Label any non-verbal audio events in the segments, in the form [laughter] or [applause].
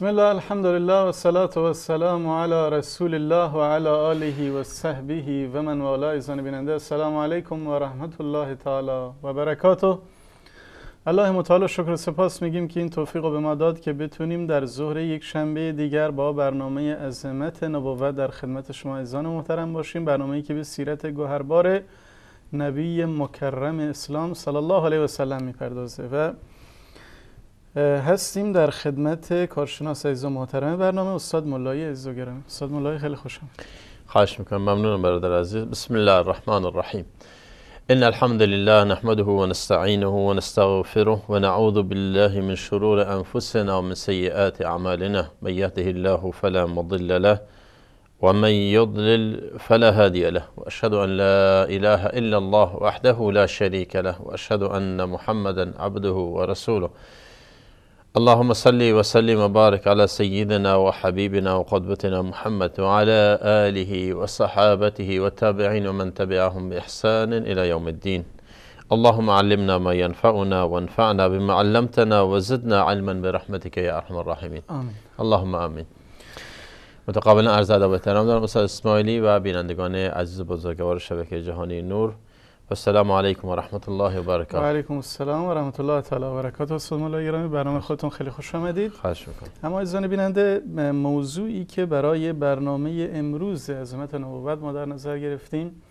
بسم الله الحمد لله والصلاة والسلام على رسول الله وعلى آله و ومن و من والاه بیننده السلام علیکم و رحمت الله تعالی و برکاته الله متعال شکر سپاس میگیم که این توفیق به ما داد که بتونیم در ظهر یک شنبه دیگر با برنامه عظمت نبوت در خدمت شما عزیزان محترم باشیم ای که به سیرت گوهربار نبی مکرم اسلام صلی الله علیه و سلم میپردازه و اه، هستیم در خدمت کارشناس عزیز و محترم برنامه استاد ملای عزیز و گرامی استاد ملای خیلی خوشم خواهش میکنم ممنونم برادر عزیز بسم الله الرحمن الرحیم إن الحمد لله نحمده ونستعينه ونستغفره ونعوذ بالله من شرور أنفسنا ومن سيئات أعمالنا من يهده الله فلا مضل له ومن يضلل فلا هادي له وأشهد أن لا إله إلا الله وحده لا شريك له وأشهد أن محمدا عبده ورسوله اللهم صل وسلم وبارك على سيدنا وحبيبنا وقدوتنا محمد وعلى آله وصحابته والتابعين ومن تبعهم بإحسان إلى يوم الدين اللهم علمنا ما ينفعنا وانفعنا بما علمتنا وزدنا علما برحمتك يا أرحم الراحمين آمين. اللهم آمين متقابلا أرزاد أبو احترام دارم استاد اسماعیلی و بزرگوار شبكة جهاني نور السلام علیکم و رحمت الله و برکاته و علیکم السلام و رحمت الله تعالی و برکاته سلام الله گرامی برنامه خودتون خیلی خوش آمدید خواهش میکنم اما زن بیننده موضوعی که برای برنامه امروز عظمت نبوت ما در نظر گرفتیم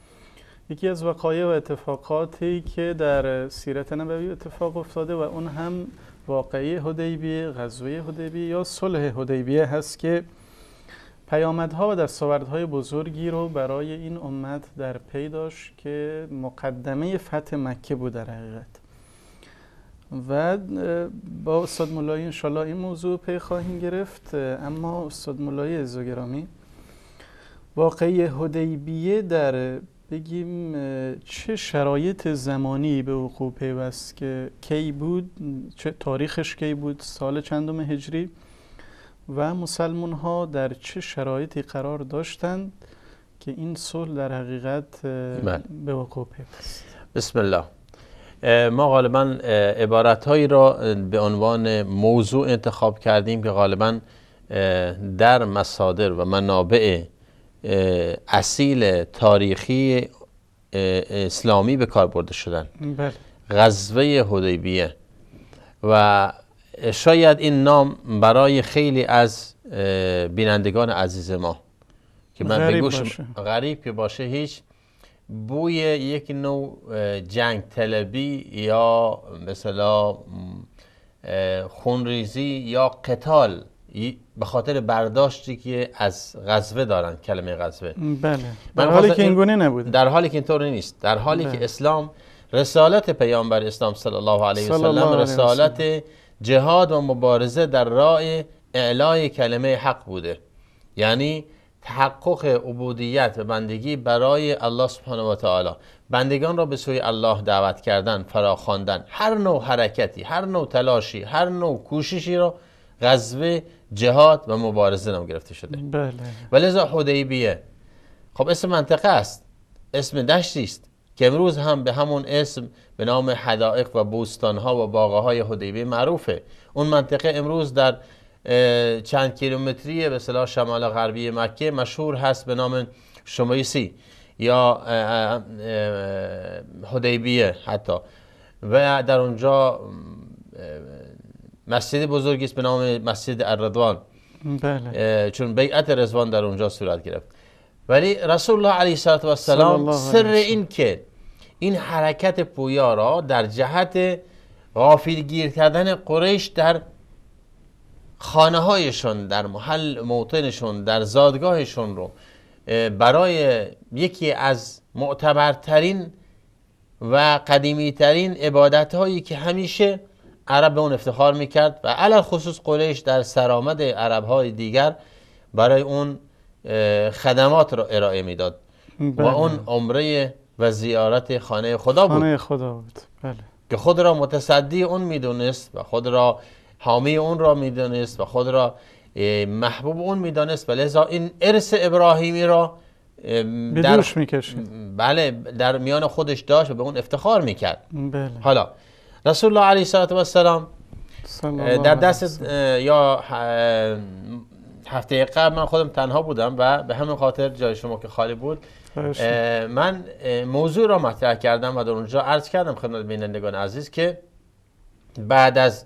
یکی از وقایع و اتفاقاتی که در سیرت نبوی اتفاق افتاده و اون هم واقعی هدیبیه غزوه هدیبیه یا صلح هدیبیه هست که پیامدها و دستاوردهای بزرگی رو برای این امت در پی داشت که مقدمه فتح مکه بود در حقیقت و با استاد مولایی انشالله این موضوع پی خواهیم گرفت اما استاد مولایی ازوگرامی واقعی هدیبیه در بگیم چه شرایط زمانی به وقوع پیوست که کی بود چه تاریخش کی بود سال چندم هجری و مسلمان ها در چه شرایطی قرار داشتند که این صلح در حقیقت بله. به وقوع پیوست بسم الله ما غالبا عبارت هایی را به عنوان موضوع انتخاب کردیم که غالبا در مصادر و منابع اصیل تاریخی اسلامی به کار برده شدن بله. غزوه حدیبیه و شاید این نام برای خیلی از بینندگان عزیز ما که من غریب باشه. غریب که باشه هیچ بوی یک نوع جنگ تلبی یا مثلا خونریزی یا قتال به خاطر برداشتی که از غزوه دارن کلمه غزوه بله در حالی که اینگونه نبود در حالی که اینطور نیست در حالی که بله. اسلام رسالت پیامبر اسلام صلی الله علیه و سلم رسالت جهاد و مبارزه در راه اعلای کلمه حق بوده یعنی تحقق عبودیت و بندگی برای الله سبحانه و تعالی بندگان را به سوی الله دعوت کردن فراخواندن هر نوع حرکتی هر نوع تلاشی هر نوع کوششی را غزوه جهاد و مبارزه نام گرفته شده بله. و لذا حدیبیه خب اسم منطقه است اسم دشتی است که امروز هم به همون اسم به نام حدائق و بوستانها و باغه های حدیبی معروفه اون منطقه امروز در چند کیلومتری به صلاح شمال غربی مکه مشهور هست به نام شمایسی یا حدیبیه حتی و در اونجا مسجد بزرگی است به نام مسجد الردوان بله. چون بیعت رزوان در اونجا صورت گرفت ولی رسول الله علیه السلام سر این که این حرکت پویا را در جهت گیر کردن قریش در خانه هایشون در محل موطنشون در زادگاهشون رو برای یکی از معتبرترین و قدیمیترین عبادت هایی که همیشه عرب به اون افتخار میکرد و علل خصوص قریش در سرآمد عرب های دیگر برای اون خدمات را ارائه میداد و بله. اون عمره و زیارت خانه خدا بود خانه خدا بود بله که خود را متصدی اون میدونست و خود را حامی اون را میدونست و خود را محبوب اون میدانست و لذا این ارث ابراهیمی را در میکشید بله در میان خودش داشت و به اون افتخار میکرد بله. حالا رسول الله علیه و السلام در دست یا هفته قبل من خودم تنها بودم و به همین خاطر جای شما که خالی بود من موضوع را مطرح کردم و در اونجا عرض کردم خدمت بینندگان عزیز که بعد از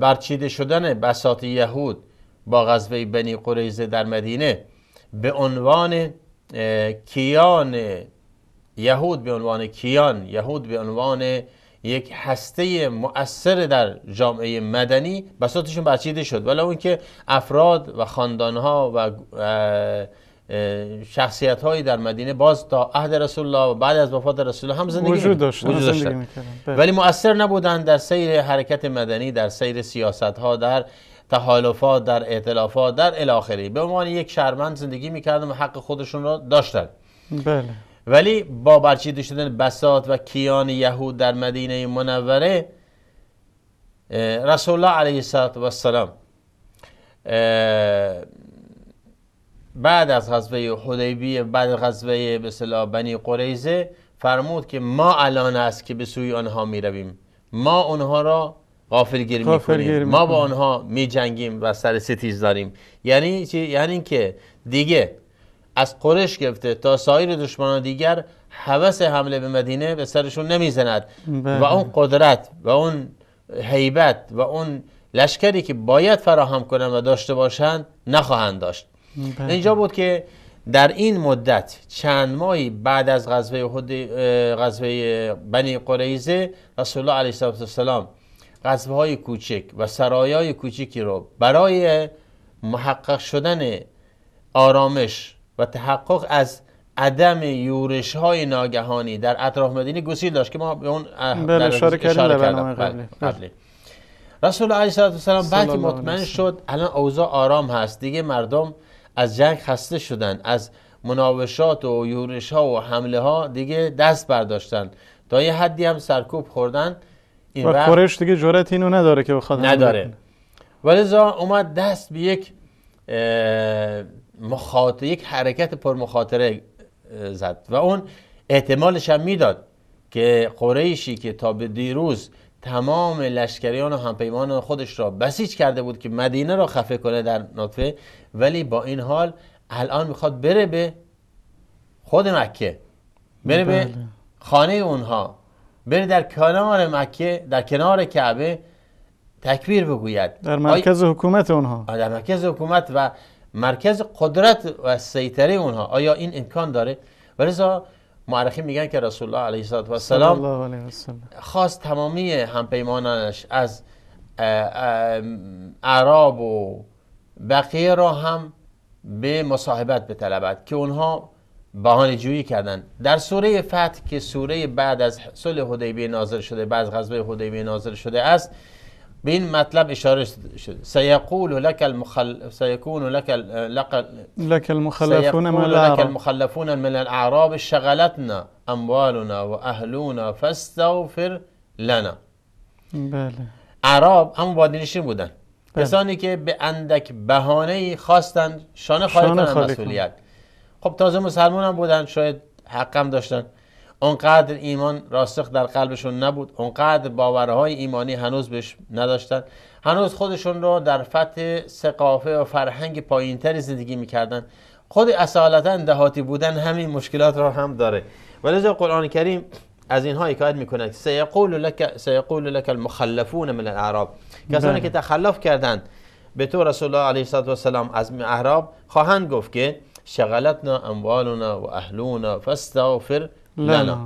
برچیده شدن بساط یهود با غزوه بنی قریزه در مدینه به عنوان کیان یهود به عنوان کیان یهود به عنوان یک هسته مؤثر در جامعه مدنی بساطشون برچیده شد ولی اون که افراد و خاندانها و شخصیت هایی در مدینه باز تا عهد رسول الله و بعد از وفات رسول الله هم زندگی وجود داشت, وجود داشت. بله. ولی مؤثر نبودند در سیر حرکت مدنی در سیر سیاست ها در تحالفات در اعتلافات در الاخری به عنوان یک شهروند زندگی میکردن و حق خودشون را داشتن بله ولی با برچیده شدن بسات و کیان یهود در مدینه منوره رسول الله علیه السلام بعد از غزوه حدیبیه بعد از غزوه به بنی قریزه فرمود که ما الان است که به سوی آنها می رویم ما آنها را غافلگیر می ما با آنها می و سر ستیز داریم یعنی چی؟ یعنی که دیگه از قرش گرفته تا سایر دشمنان دیگر حوث حمله به مدینه به سرشون نمیزند بله. و اون قدرت و اون حیبت و اون لشکری که باید فراهم کنند و داشته باشند نخواهند داشت اینجا بود که در این مدت چند ماهی بعد از غزوه خود غزوه بنی قریزه رسول الله علیه السلام غزوه های کوچک و سرایای کوچکی رو برای محقق شدن آرامش و تحقق از عدم یورش های ناگهانی در اطراف مدینه گسیل داشت که ما به اون بله، اشاره کردیم بله، قبلی رسول الله علیه السلام بعد مطمئن شد الان اوضاع آرام هست دیگه مردم از جنگ خسته شدن از مناوشات و یورش ها و حمله ها دیگه دست برداشتن تا یه حدی هم سرکوب خوردن این و کورش دیگه جورت اینو نداره که بخواد نداره ولی اومد دست به یک یک حرکت پر مخاطره زد و اون احتمالش هم میداد که قریشی که تا به دیروز تمام لشکریان و همپیمان خودش را بسیج کرده بود که مدینه را خفه کنه در نطفه ولی با این حال الان میخواد بره به خود مکه بره به بله. خانه اونها بره در کنار مکه در کنار کعبه تکبیر بگوید در مرکز حکومت اونها در مرکز حکومت و مرکز قدرت و سیطره اونها آیا این امکان داره؟ ولی معرخی میگن که رسول الله علیه السلام خواست تمامی همپیمانانش از عرب و بقیه را هم به مصاحبت بطلبد که اونها بهانه جویی کردن در سوره فتح که سوره بعد از صلح حدیبیه نازل شده بعد از غزوه حدیبیه نازل شده است به این مطلب اشاره شد سیقول لک المخلف سیکون لك لك, المخلفون من المخلفون الاعراب شغلتنا اموالنا و فاستغفر لنا بله عرب هم بودن بله. کسانی که به اندک بهانه خواستن شانه خالی کنن مسئولیت خب تازه مسلمان هم بودن شاید حقم داشتن اونقدر ایمان راسخ در قلبشون نبود اونقدر باورهای ایمانی هنوز بهش نداشتند هنوز خودشون رو در فتح ثقافه و فرهنگ پایینتری زندگی میکردن خود اصالتا دهاتی بودن همین مشکلات را هم داره از قرآن کریم از اینها حکایت میکنه سیقول لک سیقول لک المخلفون من الاعراب کسانی که بله. تخلف کردند به تو رسول الله علیه و سلام از اعراب خواهند گفت که شغلتنا اموالنا و اهلونا فاستغفر لا لا,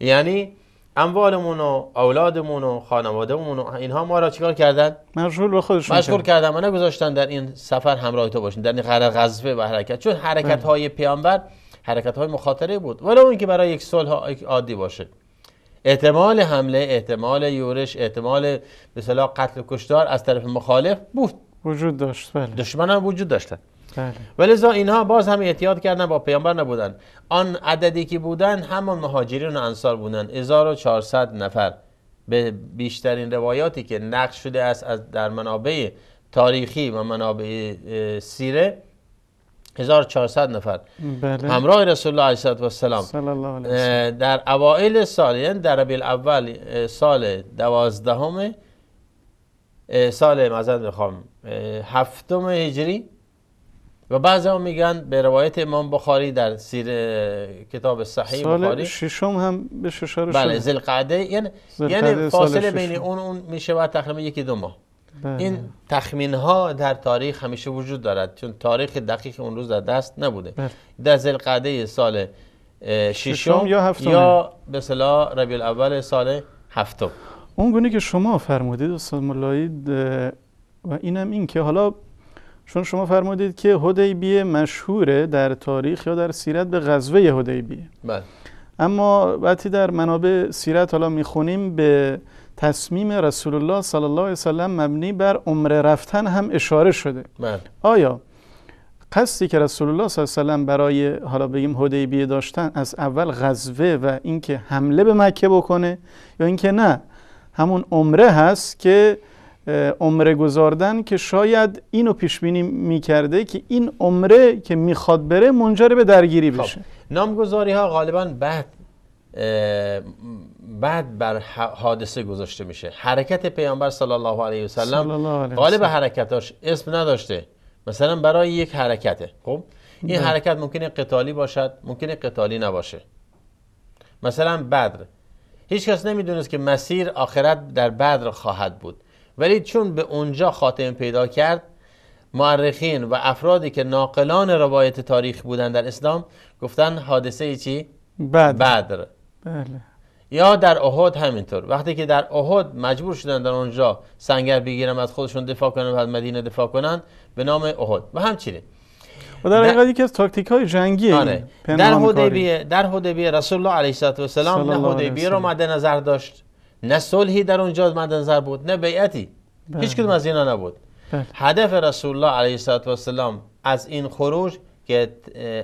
یعنی اموالمون و اولادمون و خانوادهمون و اینها ما را چیکار کردن مشغول به خودشون مشغول کردن ما نگذاشتن در این سفر همراه تو باشین در این غزوه و حرکت چون حرکت های بله. پیامبر حرکت های مخاطره بود ولی اون که برای یک صلح عادی باشه احتمال حمله احتمال یورش احتمال به قتل و کشتار از طرف مخالف بود وجود داشت بله دشمن هم وجود داشتن بله. ولذا اینها باز هم احتیاط کردن با پیامبر نبودن آن عددی که بودن همان مهاجرین و انصار بودن 1400 نفر به بیشترین روایاتی که نقش شده است از در منابع تاریخی و منابع سیره 1400 نفر بله. همراه رسول الله علیه و السلام در اوائل سال یعنی در ربیل اول سال دوازدهم سال مزد میخوام هفتم هجری و بعضی هم میگن به روایت امام بخاری در سیر کتاب صحیح سال بخاری ششم هم به ششار بله زلقعده یعنی, یعنی فاصله بین اون اون میشه و تقریبا یکی دو ماه بله. این تخمین ها در تاریخ همیشه وجود دارد چون تاریخ دقیق اون روز در دست نبوده بله. در زلقعده سال ششم یا هفتم یا به صلاح ربیع الاول سال هفتم اون گونه که شما فرمودید استاد ملاید و اینم این که حالا چون شما فرمودید که هدیبیه مشهوره در تاریخ یا در سیرت به غزوه هدیبیه بله اما وقتی در منابع سیرت حالا میخونیم به تصمیم رسول الله صلی الله علیه وسلم مبنی بر عمره رفتن هم اشاره شده بله. آیا قصدی که رسول الله صلی الله علیه وسلم برای حالا بگیم هدیبیه داشتن از اول غزوه و اینکه حمله به مکه بکنه یا اینکه نه همون عمره هست که عمره گذاردن که شاید اینو پیش بینی میکرده که این عمره که میخواد بره منجر به درگیری خب، بشه نامگذاری ها غالبا بعد بعد بر حادثه گذاشته میشه حرکت پیامبر صلی الله علیه و سلم غالب حرکتاش اسم نداشته مثلا برای یک حرکته خب این بله. حرکت ممکنه قتالی باشد ممکنه قتالی نباشه مثلا بدر هیچکس کس نمیدونست که مسیر آخرت در بدر خواهد بود ولی چون به اونجا خاتم پیدا کرد معرخین و افرادی که ناقلان روایت تاریخ بودن در اسلام گفتن حادثه چی؟ بدر, بله. یا در احد همینطور وقتی که در احد مجبور شدن در اونجا سنگر بگیرن از خودشون دفاع کنن و از مدینه دفاع کنن به نام احد و همچنین و در حقیقت یکی از تاکتیک های جنگی آره. در حدیبیه در حدیبیه رسول الله علیه السلام نه حدیبیه رو مد نظر داشت نه صلحی در اونجا مد نظر بود نه بیعتی بله. هیچ کدوم از اینا نبود بله. هدف رسول الله علیه و السلام از این خروج که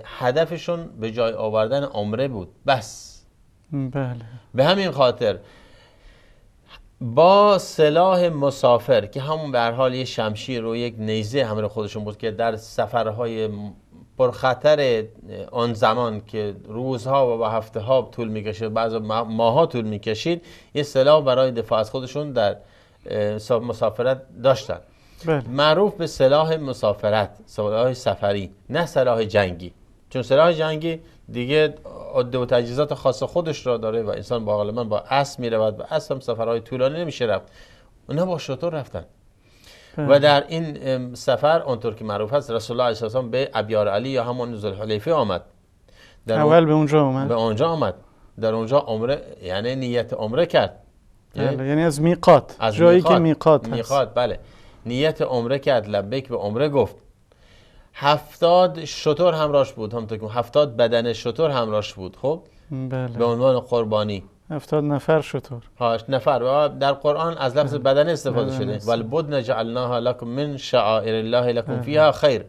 هدفشون به جای آوردن عمره بود بس بله. به همین خاطر با سلاح مسافر که همون به حال یه شمشیر و یک نیزه همراه خودشون بود که در سفرهای خطر آن زمان که روزها و هفته ها طول میکشه بعض ماها طول میکشید یه سلاح برای دفاع از خودشون در مسافرت داشتن بله. معروف به سلاح مسافرت سلاح سفری نه سلاح جنگی چون سلاح جنگی دیگه عده و تجهیزات خاص خودش را داره و انسان با غالبا با اسب میرود و اسب هم سفرهای طولانی نمیشه رفت اونها با شطور رفتن و در این سفر اونطور که معروف است رسول الله علیه به ابیار علی یا همان حلیفه آمد در اول به اونجا آمد به اونجا آمد در اونجا عمره یعنی نیت عمره کرد بله، یعنی از میقات از جایی که میقات هست میقات بله نیت عمره کرد لبیک به عمره گفت هفتاد شطور همراش بود همونطور که هفتاد بدن شطور همراش بود خب بله. به عنوان قربانی هفتاد نفر شطور هاش نفر در قرآن از لفظ بدن استفاده شده ولی بدن جعلناها لکم من شعائر الله لکم فیها خیر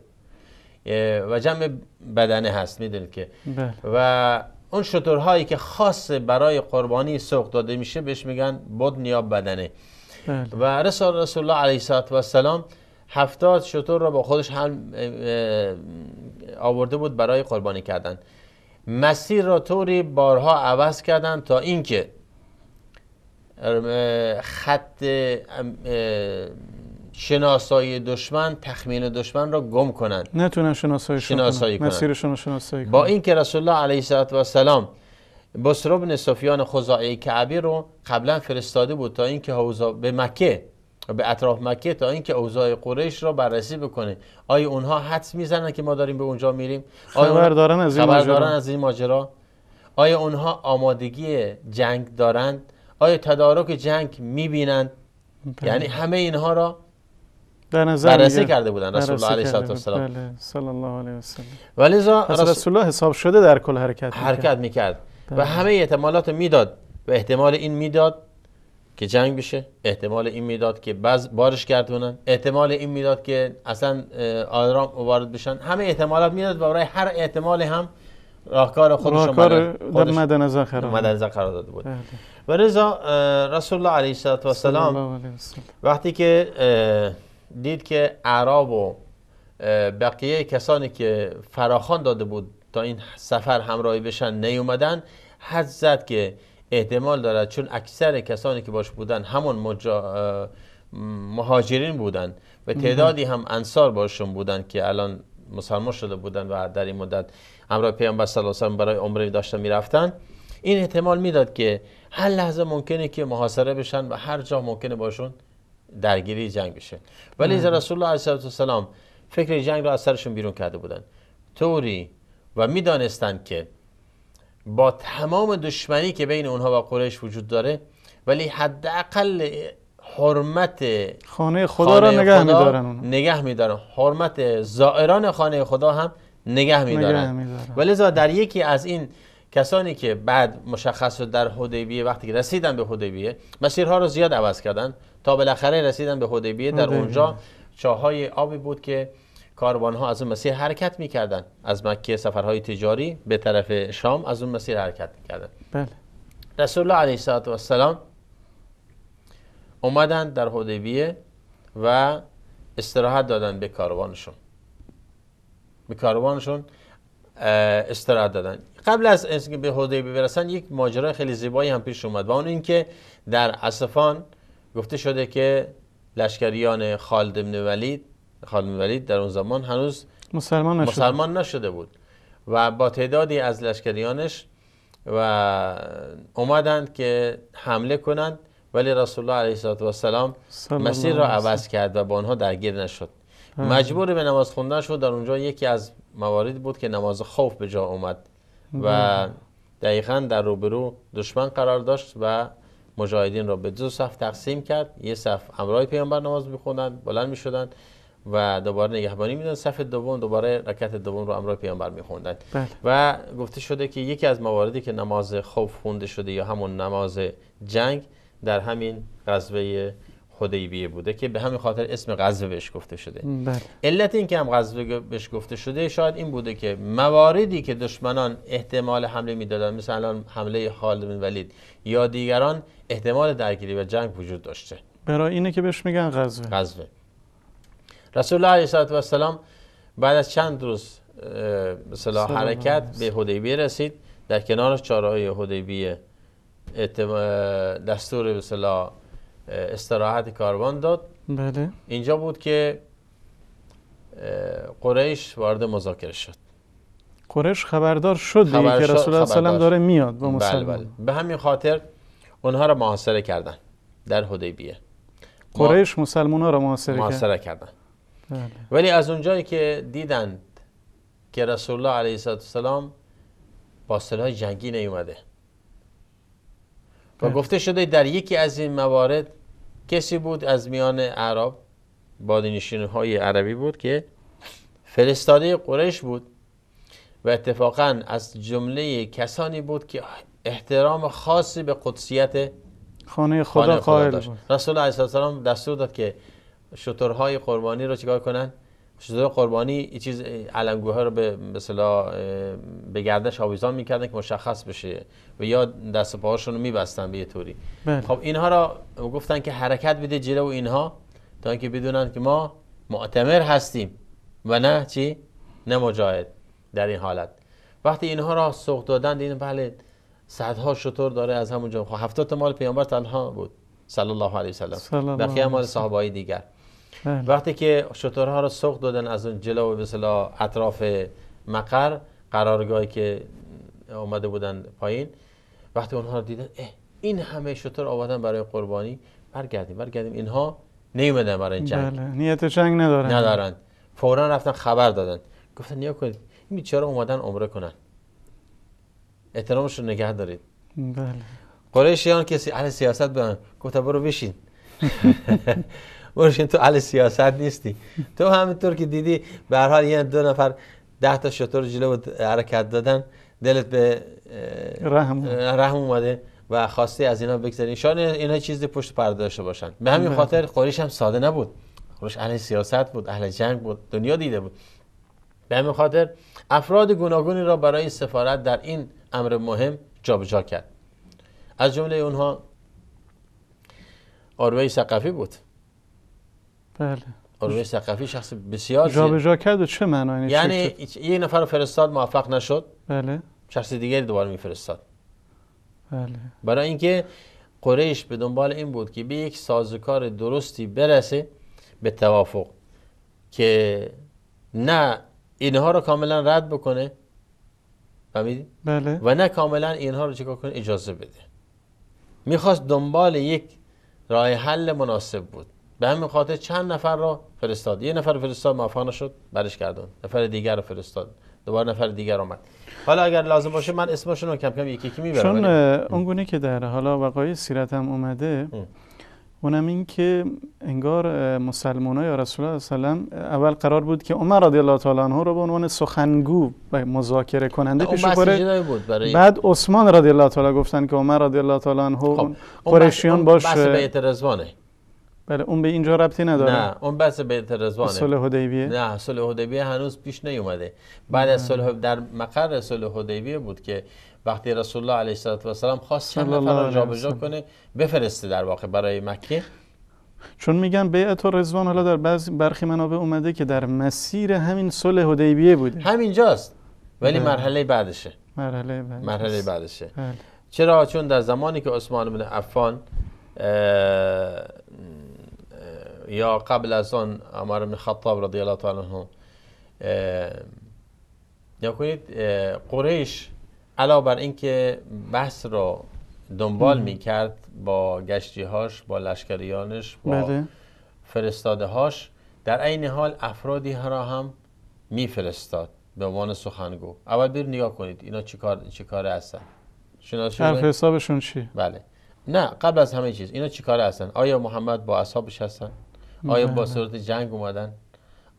و جمع بدنه هست میدونید که بله. و اون شطورهایی که خاص برای قربانی سوق داده میشه بهش میگن بدن یا بدنه بله. و رسول رسول الله علیه و السلام هفتاد شطور را با خودش هم آورده بود برای قربانی کردن مسیر را طوری بارها عوض کردن تا اینکه خط شناسایی دشمن تخمین دشمن را گم کنند نتونن شناسایی, شناسایی کنند مسیرشون شناسایی با اینکه رسول الله علیه و سلام بصربن بن صفیان خزاعی کعبی رو قبلا فرستاده بود تا اینکه به مکه به اطراف مکه تا اینکه اوضاع قریش را بررسی بکنه آیا اونها حد میزنن که ما داریم به اونجا میریم آیا خبر دارن از این, از این ماجرا آیا اونها آمادگی جنگ دارند آیا تدارک جنگ میبینند بله. یعنی همه اینها را بررسی کرده بودن رسول الله علیه و بله، و سلم رسول... الله حساب شده در کل حرکت میکرد میکرد و بله. همه احتمالات میداد و احتمال این میداد که جنگ بشه احتمال این میداد که بعض بارش گردونن احتمال این میداد که اصلا آرام وارد بشن همه احتمالات میداد و برای هر احتمال هم راهکار خودش راهکار در مد نظر قرار داده بود بله. و رضا رسول الله علیه و السلام وقتی که دید که اعراب و بقیه کسانی که فراخان داده بود تا این سفر همراهی بشن نیومدن حد زد که احتمال دارد چون اکثر کسانی که باش بودن همون مجا... مهاجرین بودن و تعدادی هم انصار باشون بودن که الان مسلمان شده بودن و در این مدت همراه پیامبر صلی الله علیه و برای عمره داشتن میرفتن این احتمال میداد که هر لحظه ممکنه که محاصره بشن و هر جا ممکنه باشون درگیری جنگ بشه ولی رسول الله علیه و سلام فکر جنگ را از سرشون بیرون کرده بودن طوری و میدانستند که با تمام دشمنی که بین اونها و قریش وجود داره ولی حداقل حرمت خانه خدا را نگه میدارن نگه میدارن حرمت زائران خانه خدا هم نگه میدارن ولی در یکی از این کسانی که بعد مشخص شد در حدیبیه وقتی که رسیدن به حدیبیه مسیرها رو زیاد عوض کردن تا بالاخره رسیدن به حدیبیه در اونجا چاهای آبی بود که کاروان ها از اون مسیر حرکت میکردن از مکه سفرهای تجاری به طرف شام از اون مسیر حرکت میکردن بله رسول الله علیه و السلام اومدن در حدیبیه و استراحت دادن به کاروانشون به کاروانشون استراحت دادن قبل از اینکه به حدیبیه برسن یک ماجرا خیلی زیبایی هم پیش اومد و اون اینکه در اصفان گفته شده که لشکریان خالد بن ولید خانم ولید در اون زمان هنوز مسلمان نشده, مسلمان نشده بود و با تعدادی از لشکریانش و اومدند که حمله کنند ولی رسول الله علیه و سلام مسیر را عوض کرد و با آنها درگیر نشد مجبور به نماز خوندن شد در اونجا یکی از موارد بود که نماز خوف به جا اومد و دقیقا در روبرو دشمن قرار داشت و مجاهدین را به دو صف تقسیم کرد یه صف امرای پیامبر نماز میخوندن بلند میشدن و دوباره نگهبانی میدن صف دوم دوباره رکعت دوم رو امرای پیامبر میخوندن بله. و گفته شده که یکی از مواردی که نماز خوف خونده شده یا همون نماز جنگ در همین غزوه حدیبیه بوده که به همین خاطر اسم غزوه بهش گفته شده بله. علت این که هم غزوه بهش گفته شده شاید این بوده که مواردی که دشمنان احتمال حمله میدادن مثلا حمله خالد بن ولید یا دیگران احتمال درگیری و جنگ وجود داشته برای اینه که بهش میگن غزوه غزوه رسول الله علیه و سلام بعد از چند روز مثلا حرکت به حدیبیه رسید در کنارش چارهای حدیبیه دستور مثلا استراحت کاروان داد بله. اینجا بود که قریش وارد مذاکره شد قریش خبردار شد خبر رسول الله سلام داره میاد با مسلمان بله بله. به همین خاطر اونها را محاصره کردن در حدیبیه قریش مسلمان ها را محاصره, محاصره کردن بله. ولی از اونجایی که دیدند که رسول الله علیه السلام با سلاح جنگی نیومده و بله. گفته شده در یکی از این موارد کسی بود از میان عرب بادنشین های عربی بود که فلسطانی قریش بود و اتفاقا از جمله کسانی بود که احترام خاصی به قدسیت خانه خدا, خانه قائل بود رسول الله علیه السلام دستور داد که شترهای قربانی رو چیکار کنن شتر قربانی یه چیز علمگوها رو به مثلا به گردش آویزان میکردن که مشخص بشه و یا دست و پاهاشون رو میبستن به یه طوری بله. خب اینها را گفتن که حرکت بده جلو اینها تا اینکه بدونن که ما معتمر هستیم و نه چی نه مجاهد در این حالت وقتی اینها را سوق دادن دیدن بله صدها شطور داره از همونجا خب هفتاد مال پیامبر تنها بود صلی الله علیه و سلام بقیه مال صحابه دیگر بله. وقتی که شطورها رو سوق دادن از اون جلو به اطراف مقر قرارگاهی که آمده بودن پایین وقتی اونها رو دیدن این همه شطور آوردن برای قربانی برگردیم برگردیم اینها نیومدن برای این جنگ بله. نیت جنگ ندارن ندارن فورا رفتن خبر دادن گفتن نیا کنید این چرا اومدن عمره کنن احترامش رو نگه دارید بله قریشیان که اهل سیاست بودن گفتن برو بشین [laughs] برشین تو علی سیاست نیستی تو همینطور که دیدی به حال یه دو نفر ده تا شطور جلو حرکت دادن دلت به رحم رحم اومده و خواسته از اینا بگذاری شان اینا چیزی پشت پرده داشته باشن به همین بله. خاطر قریش هم ساده نبود قریش علی سیاست بود اهل جنگ بود دنیا دیده بود به همین خاطر افراد گوناگونی را برای سفارت در این امر مهم جابجا کرد از جمله اونها اوروی ثقفی بود بله علوم آره، شخص بسیار جا جا کرد و چه معنی یعنی, یعنی یه نفر فرستاد موفق نشد بله شخص دیگری دوباره میفرستاد بله برای اینکه قریش به دنبال این بود که به یک سازوکار درستی برسه به توافق که نه اینها رو کاملا رد بکنه فهمیدی؟ بله. و نه کاملا اینها رو چیکار کنه اجازه بده میخواست دنبال یک راه حل مناسب بود به همین خاطر چند نفر را فرستاد یه نفر فرستاد موفق شد، برش کردن نفر دیگر رو فرستاد دوباره نفر دیگر آمد حالا اگر لازم باشه من اسمشون رو کم کم یکی یکی میبرم چون اون گونه که در حالا وقایع سیرت هم اومده ام. اونم این که انگار مسلمان های رسول الله سلام اول قرار بود که عمر رضی الله تعالی عنه رو به عنوان سخنگو و مذاکره کننده پیش بره بود بعد عثمان رضی الله تعالی گفتن که عمر رضی الله تعالی عنه خب، قریشیان باشه بله اون به اینجا ربطی نداره نه اون بس به رضوانه صلح حدیبیه نه صلح حدیبیه هنوز پیش نیومده بعد از صلح در مقر صلح حدیبیه بود که وقتی رسول الله علیه السلام خواست چند نفر رو جابجا کنه بفرسته در واقع برای مکه چون میگن بیعت و رضوان حالا در بعضی برخی منابع اومده که در مسیر همین صلح حدیبیه بوده همینجاست ولی بله. مرحله بعدشه مرحله بعدشه, مرحله بعدشه. بله. چرا چون در زمانی که عثمان بن عفان یا قبل از آن عمر بن خطاب رضی الله تعالی عنه کنید قریش علاوه بر اینکه بحث را دنبال می کرد با گشتیهاش با لشکریانش با فرستادهاش بله. فرستاده هاش در عین حال افرادی را هم میفرستاد به عنوان سخنگو اول بیر نگاه کنید اینا چیکار چیکار هستن حرف حسابشون چی بله نه قبل از همه چیز اینا چیکار هستن آیا محمد با اصحابش هستن آیا با بله. صورت جنگ اومدن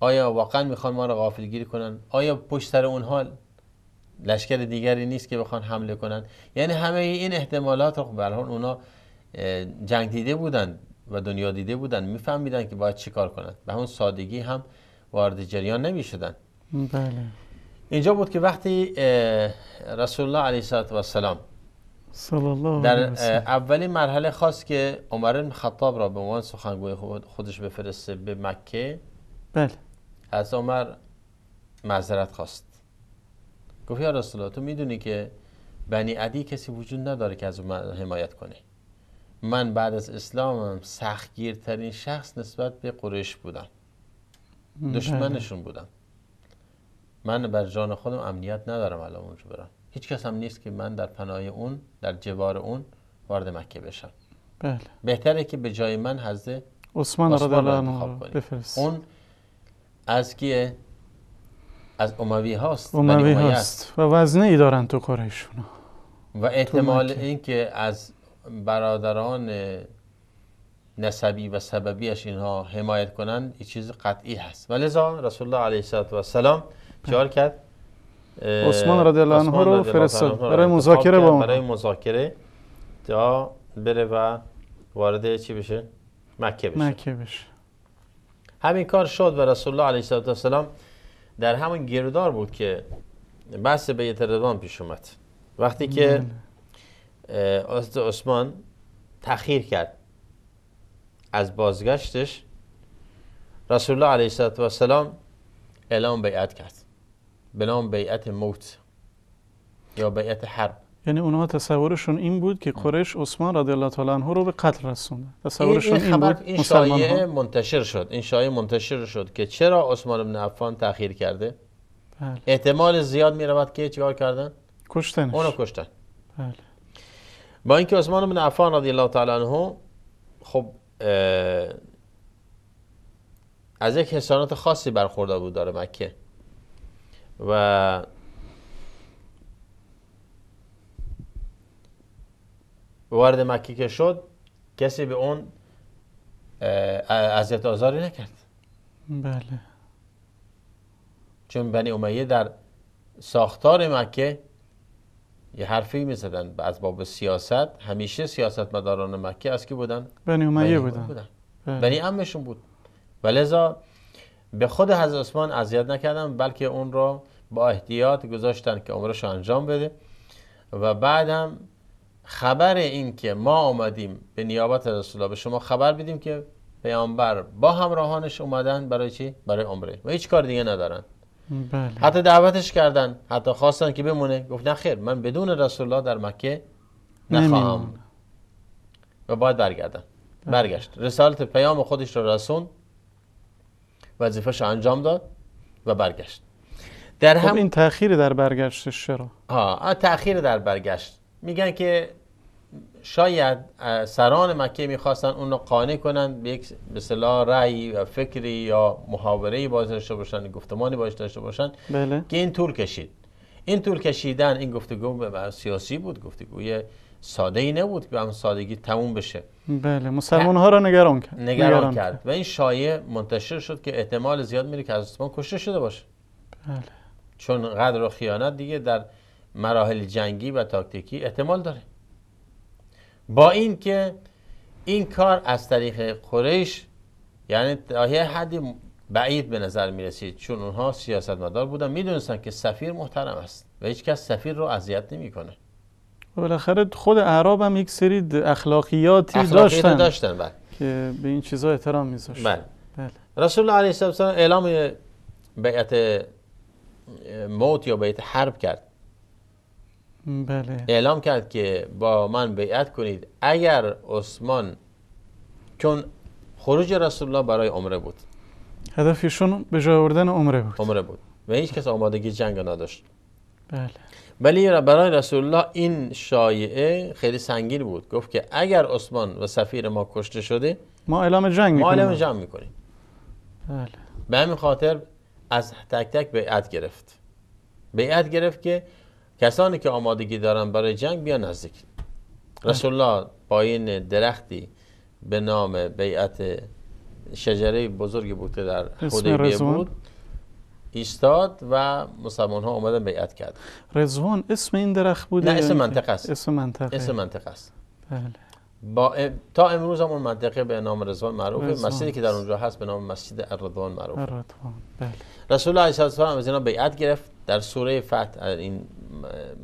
آیا واقعا میخوان ما رو غافلگیر کنند، کنن آیا پشت سر اونها لشکر دیگری نیست که بخوان حمله کنن یعنی همه این احتمالات رو خب به اونا جنگ دیده بودن و دنیا دیده بودن میفهمیدن که باید چیکار کنند به اون سادگی هم وارد جریان نمیشدن بله اینجا بود که وقتی رسول الله علیه و السلام در اولین مرحله خواست که عمر خطاب را به عنوان سخنگوی خودش بفرسته به مکه بله از عمر معذرت خواست گفت یا رسول الله تو میدونی که بنی عدی کسی وجود نداره که از او حمایت کنه من بعد از اسلامم سختگیرترین شخص نسبت به قریش بودم بله. دشمنشون بودم من بر جان خودم امنیت ندارم الان اونجا برم هیچ کس هم نیست که من در پناه اون در جوار اون وارد مکه بشم بله. بهتره که به جای من حضرت عثمان رضی الله عنه بفرست اون از کیه از اموی هاست اموی هاست و وزنی دارن تو قرهشون و احتمال اینکه از برادران نسبی و سببیش اینها حمایت کنند این چیز قطعی هست و لذا رسول الله علیه و السلام چهار بله. کرد عثمان رضی الله عنه رو فرستاد برای مذاکره با برای مذاکره تا بره و وارد چی بشه مکه بشه مکه بشه همین کار شد و رسول الله علیه السلام در همون گردار بود که بحث به رضوان پیش اومد وقتی که بله. عثمان تخیر کرد از بازگشتش رسول الله علیه السلام اعلام بیعت کرد به نام بیعت موت یا بیعت حرب یعنی اونها تصورشون این بود که قریش عثمان رضی الله تعالی عنه رو به قتل رسوند تصورشون این, این, این بود این شایعه منتشر شد این شایعه منتشر شد که چرا عثمان بن عفان تاخیر کرده بله. احتمال زیاد می رود که چیکار کردن کشتنش اونو کشتن بله با اینکه عثمان بن عفان رضی الله تعالی عنه خب از یک حسانات خاصی برخورده بود داره مکه و وارد مکی که شد کسی به اون اذیت آزاری نکرد بله چون بنی امیه در ساختار مکه یه حرفی می زدن از باب سیاست همیشه سیاست مداران مکه از کی بودن؟ بنی امیه بودن, بودن. بله. بنی امشون بود و لذا به خود حضرت عثمان اذیت نکردن بلکه اون را با احتیاط گذاشتن که عمرش انجام بده و بعدم خبر این که ما آمدیم به نیابت رسول الله به شما خبر بدیم که پیامبر با همراهانش اومدن برای چی؟ برای عمره و هیچ کار دیگه ندارن بله. حتی دعوتش کردن حتی خواستن که بمونه گفت نه خیر من بدون رسول الله در مکه نخواهم و باید برگردن برگشت رسالت پیام خودش رو رسون وظیفش انجام داد و برگشت در خب این تاخیر در برگشت چرا آه، تاخیر در برگشت میگن که شاید سران مکه میخواستن اون رو قانع کنن به یک مثلا رأی و فکری یا محاوره باز داشته باشن گفتمانی باش داشته باشن بله. که این طول کشید این طول کشیدن این گفتگو سیاسی بود گفتگوی ساده ای نبود که به سادگی تموم بشه بله مسلمان ها را نگران کرد نگران, کرد و این شایعه منتشر شد که احتمال زیاد میره که از عثمان کشته شده باشه بله چون قدر و خیانت دیگه در مراحل جنگی و تاکتیکی احتمال داره با این که این کار از طریق قریش یعنی تا یه حدی بعید به نظر می چون اونها سیاستمدار بودن میدونستن که سفیر محترم است و هیچ کس سفیر رو اذیت نمیکنه خب بالاخره خود اعراب هم یک سری اخلاقیاتی داشتن داشتن بله. که به این چیزها احترام میذاشتن بله. بله. رسول الله علیه السلام اعلام بیعت موت یا بیعت حرب کرد بله. اعلام کرد که با من بیعت کنید اگر عثمان چون خروج رسول الله برای عمره بود هدفشون به جای آوردن عمره بود عمره بود و هیچ کس آمادگی جنگ نداشت بله ولی برای رسول الله این شایعه خیلی سنگین بود گفت که اگر عثمان و سفیر ما کشته شده ما اعلام جنگ میکنیم ما اعلام جنگ میکنیم بله به همین خاطر از تک تک بیعت گرفت بیعت گرفت که کسانی که آمادگی دارن برای جنگ بیا نزدیک رسول الله پایین درختی به نام بیعت شجره بزرگی بود که در حدیبیه بود ایستاد و مسلمان ها آمدن بیعت کرد رزوان اسم این درخت بود نه اسم منطقه است اسم منطقه اسم منطقه است بله با تا امروز هم اون منطقه به نام رضوان معروف مسجدی که در اونجا هست به نام مسجد الرضوان معروف بله. رسول الله صلی الله علیه و بیعت گرفت در سوره فتح این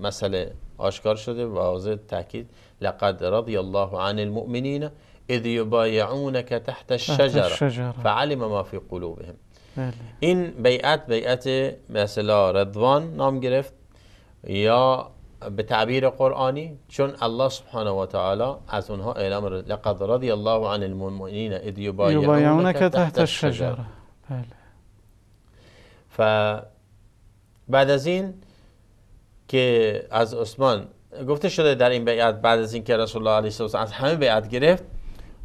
مسئله آشکار شده و واضح تاکید لقد رضی الله عن المؤمنین اذ یبایعونک تحت الشجره فعلم ما فی قلوبهم بله. این بیعت بیعت مثلا رضوان نام گرفت یا به تعبیر قرآنی چون الله سبحانه و تعالی از اونها اعلام لقد رضی الله عن المؤمنین اذ که تحت الشجره بله ف بعد از این که از عثمان گفته شده در این بیعت بعد از که رسول الله علیه السلام از همه بیعت گرفت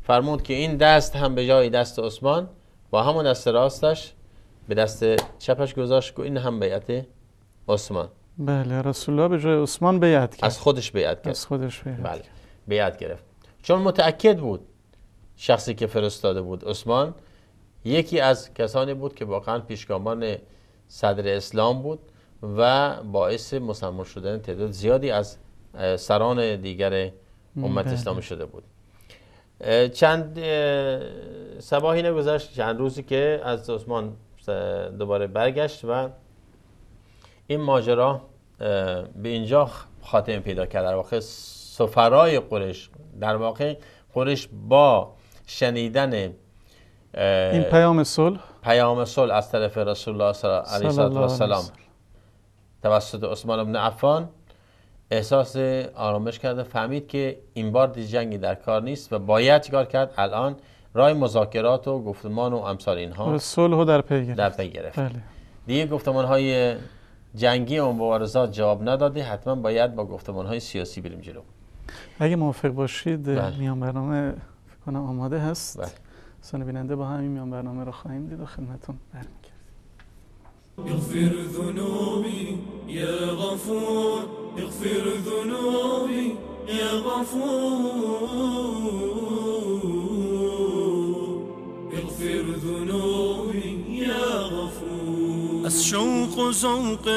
فرمود که این دست هم به جای دست عثمان با همون دست راستش به دست چپش گذاشت که این هم بیعت عثمان بله رسول الله به جای عثمان بیعت کرد از خودش بیعت کرد از خودش بیعت بله بیعت گرفت چون متأکد بود شخصی که فرستاده بود عثمان یکی از کسانی بود که واقعا پیشگامان صدر اسلام بود و باعث مسلمان شدن تعداد زیادی از سران دیگر امت بله. اسلامی شده بود چند سباهی نگذشت چند روزی که از عثمان دوباره برگشت و این ماجرا به اینجا خاتمه پیدا کرد در واقع سفرای قرش در واقع قرش با شنیدن این پیام صلح پیام صلح از طرف رسول الله علیه و سلام توسط عثمان بن عفان احساس آرامش کرده. فهمید که این بار دیگه جنگی در کار نیست و باید چیکار کرد الان رای مذاکرات و گفتمان و امثال اینها صلح در پی گرفت در پی گرفت بله. دیگه گفتمان های جنگی و مبارزات جواب نداده حتما باید با گفتمان های سیاسی بریم جلو اگه موافق باشید بله. میان برنامه فکر کنم آماده هست بله. سن بیننده با همین میان برنامه رو خواهیم دید و خدمتون برمیگردیم اغفر از شوق و ذوق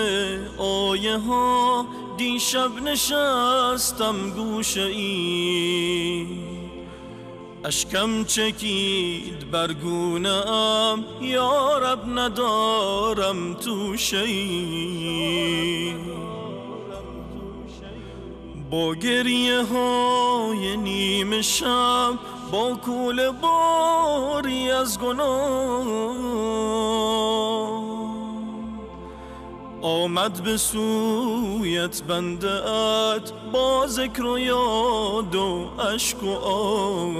آیه ها دیشب نشستم گوشه ای اشکم چکید بر گونه ام یارب ندارم تو شی با گریه های نیمه شب با کول باری از گناه آمد به سویت بنده ات با ذکر و یاد و عشق و آه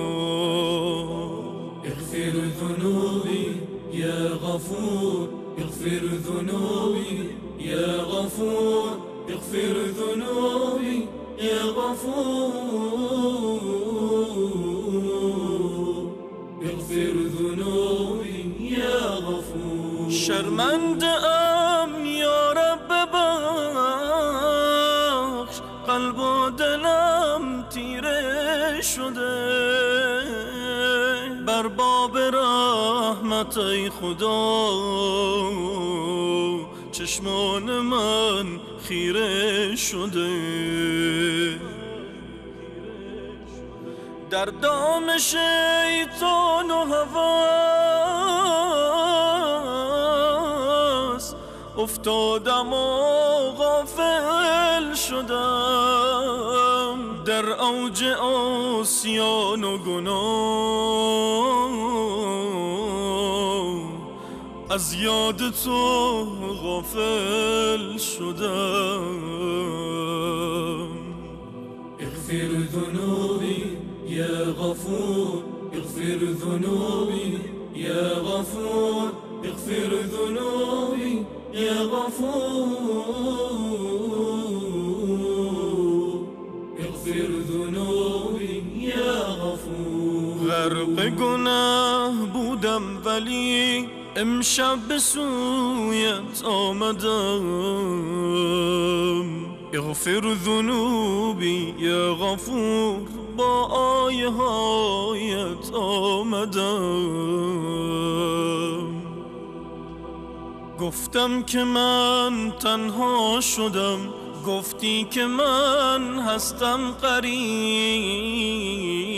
اغفر ذنوبی یا غفور اغفر ذنوبی یا غفور اغفر ذنوبی یا غفور اغفر ذنوبی یا غفور شرمنده رحمت ای خدا چشمان من خیره شده در دام شیطان و هواس افتادم و غافل شدم در اوج آسیان و گناه از یاد تو غافل شدم اغفر ذنوبی یا غفور اغفر ذنوبی یا غفور اغفر ذنوبی یا غفور اغفر ذنوبی یا غفور غرق گناه بودم ولی امشب به سویت آمدم اغفر ذنوبی یا غفور با آیه هایت آمدم گفتم که من تنها شدم گفتی که من هستم قریب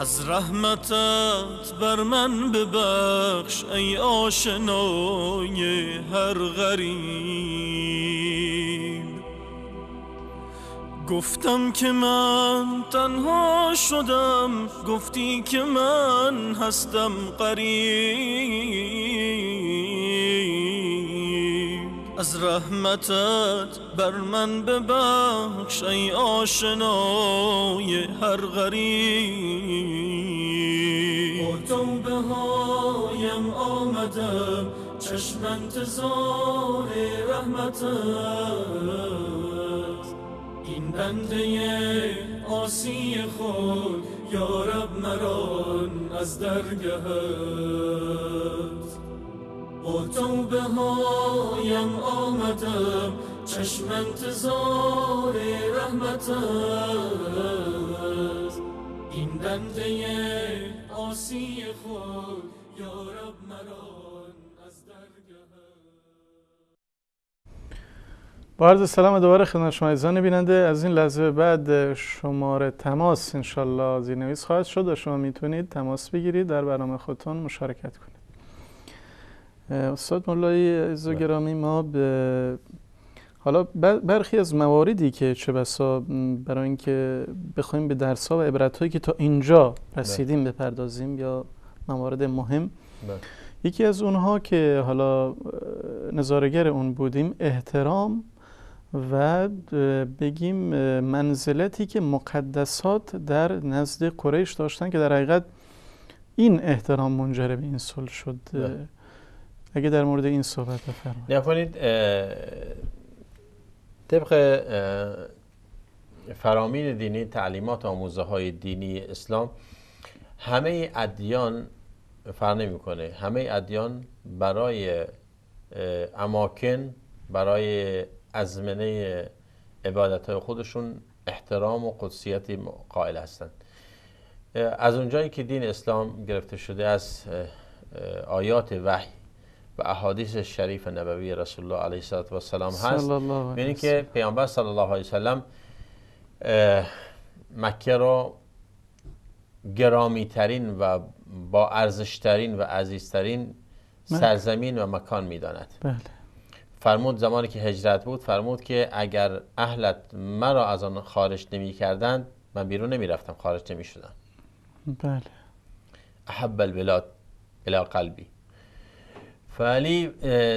از رحمتت بر من ببخش ای آشنای هر غریب گفتم که من تنها شدم گفتی که من هستم قریب از رحمتت بر من ببخش ای آشنای هر غریب با توبه هایم آمدم چشم انتظار رحمتت این بنده آسی خود یارب مران از درگهت با توبه هایم آمدم چشم انتظار رحمت است این بنده آسی خود یارب مرا از درگه با عرض سلام دوباره خدمت شما عزیزان بیننده از این لحظه بعد شماره تماس انشالله نویس خواهد شد و شما میتونید تماس بگیرید در برنامه خودتون مشارکت کنید استاد مولای عزیزو ما به حالا برخی از مواردی که چه بسا برای اینکه بخوایم به درس ها و عبرت هایی که تا اینجا رسیدیم بله. بپردازیم یا موارد مهم بله. یکی از اونها که حالا نظارگر اون بودیم احترام و بگیم منزلتی که مقدسات در نزد قریش داشتن که در حقیقت این احترام منجر به این صلح شد بله. اگه در مورد این صحبت بفرمایید نکنید خب طبق فرامین دینی تعلیمات آموزه های دینی اسلام همه ادیان فرق نمیکنه همه ادیان برای اماکن برای ازمنه عبادت های خودشون احترام و قدسیتی قائل هستند از اونجایی که دین اسلام گرفته شده از آیات وحی به احادیث شریف نبوی رسول الله علیه و سلام هست بینید که پیامبر صلی الله علیه وسلم مکه رو گرامی ترین و با ارزشترین و عزیزترین سرزمین و مکان میداند بله. فرمود زمانی که هجرت بود فرمود که اگر اهلت مرا از آن خارج نمی من بیرون نمی رفتم خارج نمی شدم بله احب البلاد الی قلبی ولی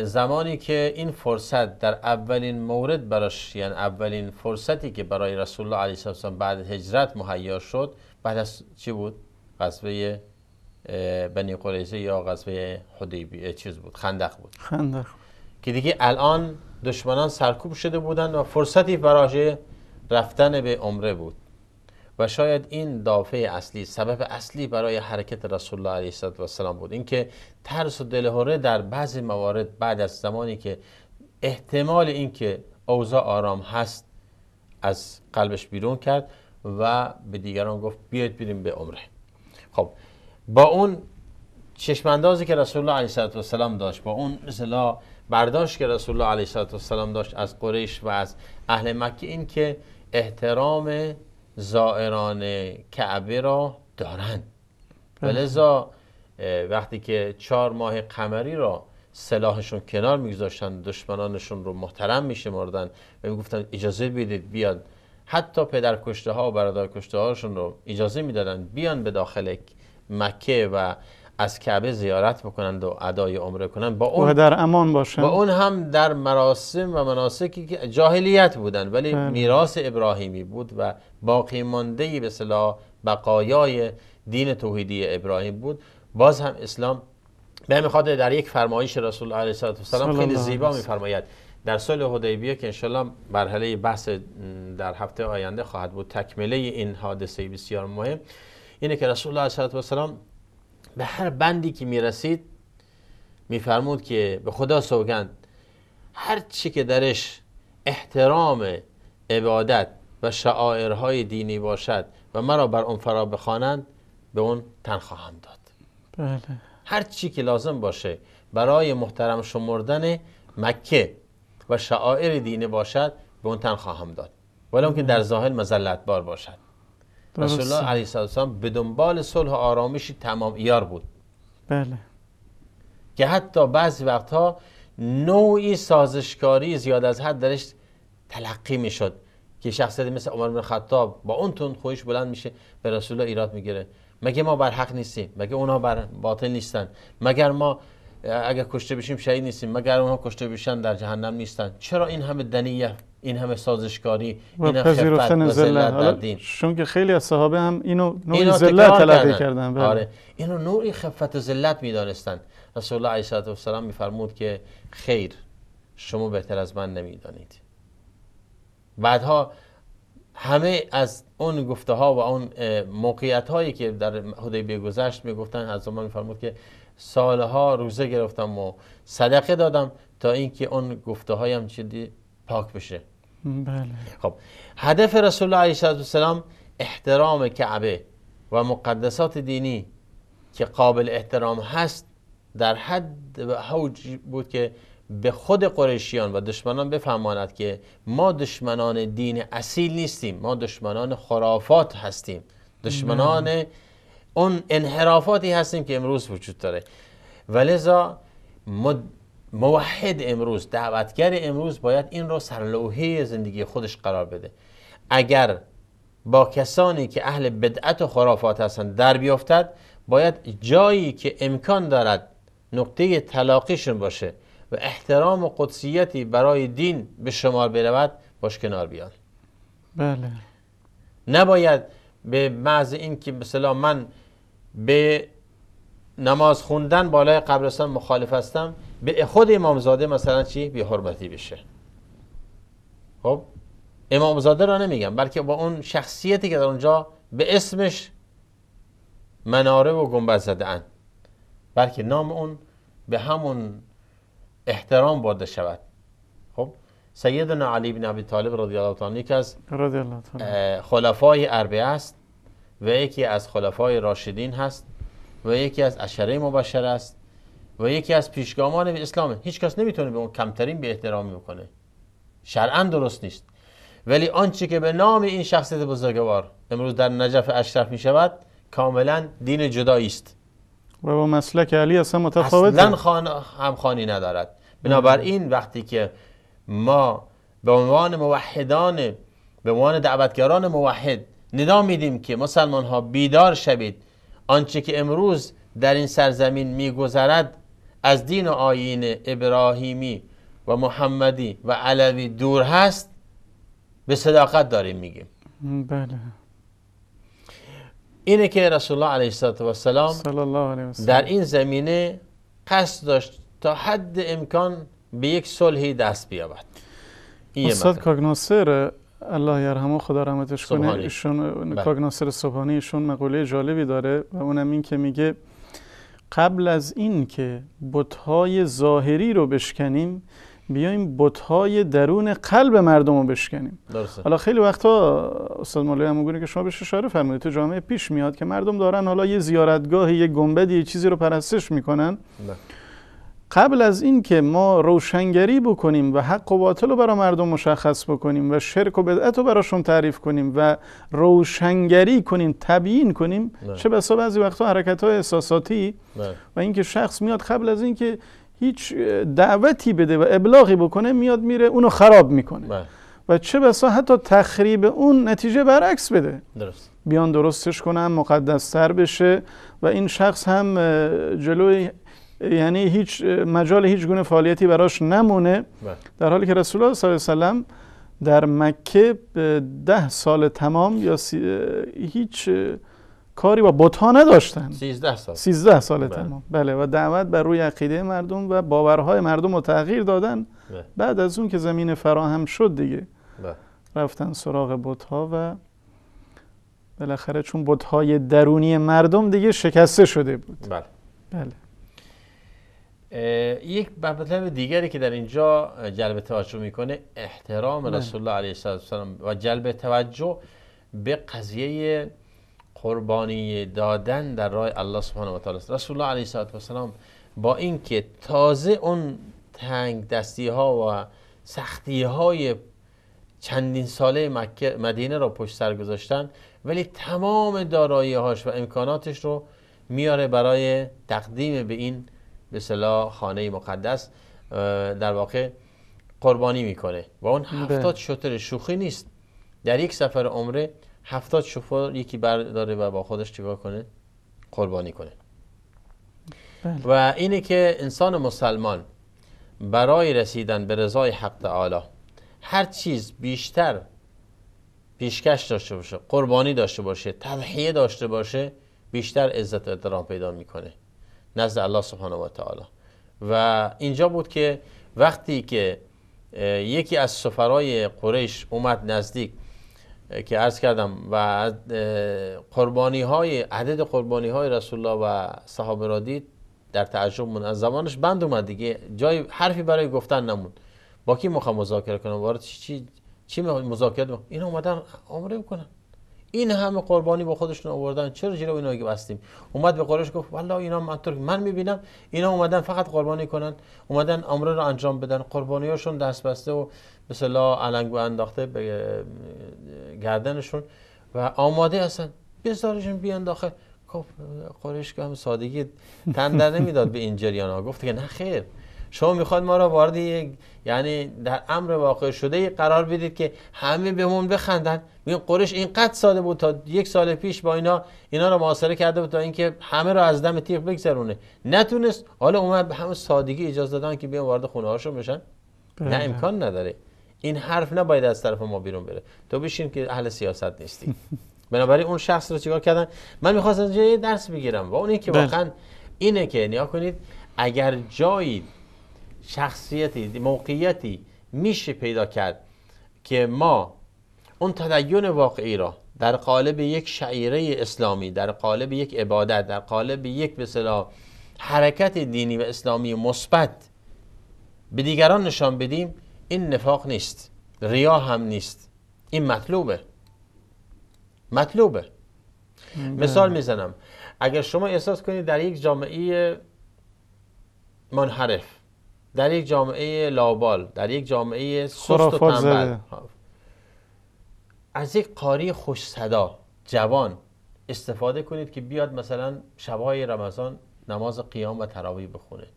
زمانی که این فرصت در اولین مورد براش یعنی اولین فرصتی که برای رسول الله علیه السلام بعد هجرت مهیا شد بعد از چی بود غزوه بنی قریزه یا غزوه حدیبیه چیز بود خندق بود خندق که دیگه الان دشمنان سرکوب شده بودند و فرصتی برای رفتن به عمره بود و شاید این دافع اصلی سبب اصلی برای حرکت رسول الله علیه السلام بود اینکه ترس و دلهوره در بعضی موارد بعد از زمانی که احتمال اینکه اوضاع آرام هست از قلبش بیرون کرد و به دیگران گفت بیاید بریم به عمره خب با اون چشماندازی که رسول الله علیه السلام داشت با اون مثلا برداشت که رسول الله علیه السلام داشت از قریش و از اهل مکه این که احترام زائران کعبه را دارند بله. ولذا وقتی که چهار ماه قمری را سلاحشون کنار میگذاشتن دشمنانشون رو محترم میشمردن و میگفتن اجازه بدید بیاد. حتی پدر کشته ها و برادر کشته هاشون رو اجازه میدادن بیان به داخل مکه و از کعبه زیارت بکنند و ادای عمره کنند با اون در امان باشن با اون هم در مراسم و مناسکی که جاهلیت بودن ولی بله. میراث ابراهیمی بود و باقی مانده به صلاح بقایای دین توحیدی ابراهیم بود باز هم اسلام به میخواد در یک فرمایش رسول الله علیه و سلام خیلی زیبا میفرماید در سال حدیبیه که انشالله مرحله بحث در هفته آینده خواهد بود تکمله این حادثه بسیار مهم اینه که رسول الله علیه و سلام به هر بندی که میرسید میفرمود که به خدا سوگند هر چی که درش احترام عبادت و شعائرهای دینی باشد و مرا بر اون فرا بخوانند به اون تن خواهم داد بله. هر چی که لازم باشه برای محترم شمردن مکه و شعائر دینی باشد به اون تن خواهم داد ولی که در ظاهر مزلت بار باشد رسول الله علیه السلام به دنبال صلح و آرامشی تمام یار بود بله که حتی بعضی وقتها نوعی سازشکاری زیاد از حد درش تلقی میشد که شخصیت مثل عمر بن خطاب با اون تون خویش بلند میشه به رسول الله ایراد میگیره مگه ما بر حق نیستیم مگه اونا بر باطل نیستن مگر ما اگر کشته بشیم شهید نیستیم مگر اونها کشته بشن در جهنم نیستن چرا این همه دنیه این همه سازشکاری این همه خفت و چون که خیلی از صحابه هم اینو نوعی زلت تلقی کردن بله. آره اینو خفت و ذلت میدانستن رسول الله علیه و میفرمود که خیر شما بهتر از من نمیدانید بعدها همه از اون گفته ها و اون موقعیت هایی که در حدیبیه گذشت میگفتن از زمان میفرمود که سالها روزه گرفتم و صدقه دادم تا اینکه اون گفته هایم چیدی پاک بشه بله خب هدف رسول الله علیه السلام احترام کعبه و مقدسات دینی که قابل احترام هست در حد حوج بود که به خود قریشیان و دشمنان بفهماند که ما دشمنان دین اصیل نیستیم ما دشمنان خرافات هستیم دشمنان اون انحرافاتی هستیم که امروز وجود داره ولذا موحد امروز دعوتگر امروز باید این رو سرلوحه زندگی خودش قرار بده اگر با کسانی که اهل بدعت و خرافات هستند در بیافتد باید جایی که امکان دارد نقطه تلاقیشون باشه و احترام و قدسیتی برای دین به شمار برود باش کنار بیان بله نباید به این که مثلا من به نماز خوندن بالای قبرستان مخالف هستم به خود امامزاده مثلا چی بی حرمتی بشه خب امامزاده را نمیگم بلکه با اون شخصیتی که در اونجا به اسمش مناره و گنبد زده اند بلکه نام اون به همون احترام برده شود خب سیدنا علی بن ابی طالب رضی الله تعالی یکی از خلفای اربعه است و یکی از خلفای راشدین هست و یکی از اشره مبشر است و یکی از پیشگامان اسلامه هیچ کس نمیتونه به اون کمترین به احترامی بکنه شرعا درست نیست ولی آنچه که به نام این شخصیت بزرگوار امروز در نجف اشرف می شود کاملا دین جدایی است و با مسلک علی اصلا متفاوت اصلا خان همخانی ندارد بنابراین وقتی که ما به عنوان موحدان به عنوان دعوتگران موحد ندا میدیم که مسلمان ها بیدار شوید آنچه که امروز در این سرزمین میگذرد از دین و آیین ابراهیمی و محمدی و علوی دور هست به صداقت داریم میگیم بله اینه که رسول الله علیه السلام در این زمینه قصد داشت تا حد امکان به یک صلحی دست بیابد استاد کاغناصر الله یرحمه خدا رحمتش کنه ایشون بله. کاغناصر صبحانی ایشون مقوله جالبی داره و اونم این که میگه قبل از این که بتهای ظاهری رو بشکنیم بیایم بتهای درون قلب مردم رو بشکنیم درسته. حالا خیلی وقتها استاد مولوی همونگونه که شما بهش اشاره فرمودید تو جامعه پیش میاد که مردم دارن حالا یه زیارتگاه یه گنبدی یه چیزی رو پرستش میکنن قبل از این که ما روشنگری بکنیم و حق و باطل رو برای مردم مشخص بکنیم و شرک و بدعت رو براشون تعریف کنیم و روشنگری کنیم تبیین کنیم چه بسا بعضی وقتا حرکت‌های احساساتی و اینکه شخص میاد قبل از اینکه هیچ دعوتی بده و ابلاغی بکنه میاد میره اونو خراب میکنه بله. و چه بسا حتی تخریب اون نتیجه برعکس بده درست بیان درستش کنم مقدستر بشه و این شخص هم جلوی یعنی هیچ مجال هیچ گونه فعالیتی براش نمونه بله. در حالی که رسول الله صلی الله علیه و در مکه ده سال تمام یا هیچ کاری با ها نداشتن 13 سال 13 سال بله. تمام بله و دعوت بر روی عقیده مردم و باورهای مردم رو تغییر دادن بله. بعد از اون که زمین فراهم شد دیگه بله. رفتن سراغ ها و بالاخره چون های درونی مردم دیگه شکسته شده بود بله بله یک مطلب دیگری که در اینجا جلب توجه میکنه احترام بله. رسول الله علیه السلام و جلب توجه به قضیه قربانی دادن در راه الله سبحانه و تعالی رسول الله علیه و سلام با اینکه تازه اون تنگ دستی ها و سختی های چندین ساله مکه مدینه را پشت سر گذاشتن ولی تمام دارایی هاش و امکاناتش رو میاره برای تقدیم به این به صلاح خانه مقدس در واقع قربانی میکنه و اون بله. هفتاد شتر شوخی نیست در یک سفر عمره هفتاد شفر یکی برداره و با خودش چیکار کنه قربانی کنه بله. و اینه که انسان مسلمان برای رسیدن به رضای حق تعالی هر چیز بیشتر پیشکش داشته باشه قربانی داشته باشه تضحیه داشته باشه بیشتر عزت و احترام پیدا میکنه نزد الله سبحانه و تعالی و اینجا بود که وقتی که یکی از سفرای قریش اومد نزدیک که عرض کردم و قربانی های عدد قربانی های رسول الله و صحابه را دید در تعجب من از زمانش بند اومد دیگه جای حرفی برای گفتن نمون، با کی میخوام مذاکره کنم وارد چی چی چی مذاکره اینا اومدن عمره میکنن این همه قربانی با خودشون آوردن چرا جلو اینا بستیم اومد به قرش گفت والله اینا من من میبینم اینا اومدن فقط قربانی کنن اومدن امر رو انجام بدن قربانیاشون دست بسته و مثلا علنگو انداخته به گردنشون و آماده هستن بزارشون بیان داخل گفت قرش هم سادگی تن در نمیداد به این جریان ها گفت که نه خیر شما میخواد ما را وارد یعنی در امر واقع شده قرار بدید که همه بهمون بخندن میگن قرش اینقدر ساده بود تا یک سال پیش با اینا اینا رو محاصره کرده بود تا اینکه همه را از دم تیغ بگذرونه نتونست حالا اومد به همه سادگی اجازه دادن که بیان وارد خونه هاشون بشن نه بله. امکان نداره این حرف نباید از طرف ما بیرون بره تو بشین که اهل سیاست نیستی [laughs] بنابراین اون شخص رو چیکار کردن من میخواستم یه درس بگیرم و اون که بله. واقعا اینه که نیا کنید اگر جایی شخصیتی موقعیتی میشه پیدا کرد که ما اون تدین واقعی را در قالب یک شعیره اسلامی در قالب یک عبادت در قالب یک مثلا حرکت دینی و اسلامی مثبت به دیگران نشان بدیم این نفاق نیست ریا هم نیست این مطلوبه مطلوبه مثال بله. میزنم اگر شما احساس کنید در یک جامعه منحرف در یک جامعه لابال در یک جامعه سست و تنبل از یک قاری خوش صدا جوان استفاده کنید که بیاد مثلا شبهای رمضان نماز قیام و تراویح بخونه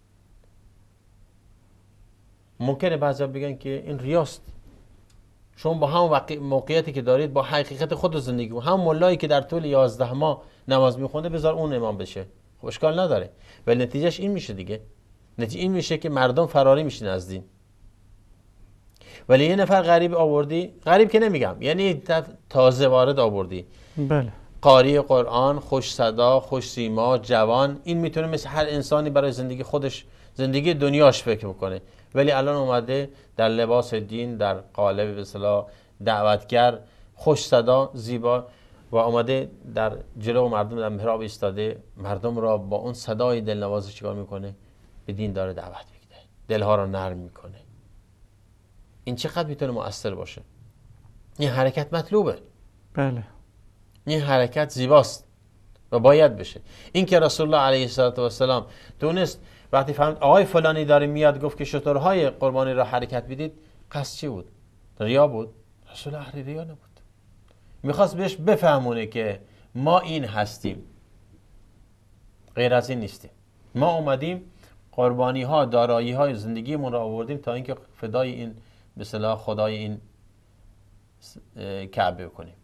ممکنه بعضی بگن که این ریاست شما با هم موقعیتی که دارید با حقیقت خود زندگی هم ملایی که در طول 11 ماه نماز میخونه بذار اون امام بشه خب نداره ولی نتیجهش این میشه دیگه نتیجه این میشه که مردم فراری میشین از دین ولی یه نفر غریب آوردی غریب که نمیگم یعنی تازه وارد آوردی بله قاری قرآن خوش صدا خوش سیما جوان این میتونه مثل هر انسانی برای زندگی خودش زندگی دنیاش فکر بکنه ولی الان اومده در لباس دین در قالب به دعوتگر خوش صدا زیبا و اومده در جلو مردم در محراب ایستاده مردم را با اون صدای دلنوازش چیکار میکنه به دین داره دعوت میده دلها رو نرم میکنه این چقدر میتونه مؤثر باشه این حرکت مطلوبه بله این حرکت زیباست و باید بشه این که رسول الله علیه السلام دونست وقتی فهمید آقای فلانی داره میاد گفت که شطورهای قربانی را حرکت بدید قصد چی بود ریا بود رسول احری ریا نبود میخواست بهش بفهمونه که ما این هستیم غیر از این نیستیم ما اومدیم قربانی ها دارایی های زندگیمون را آوردیم تا اینکه فدای این به صلاح خدای این کعبه کنیم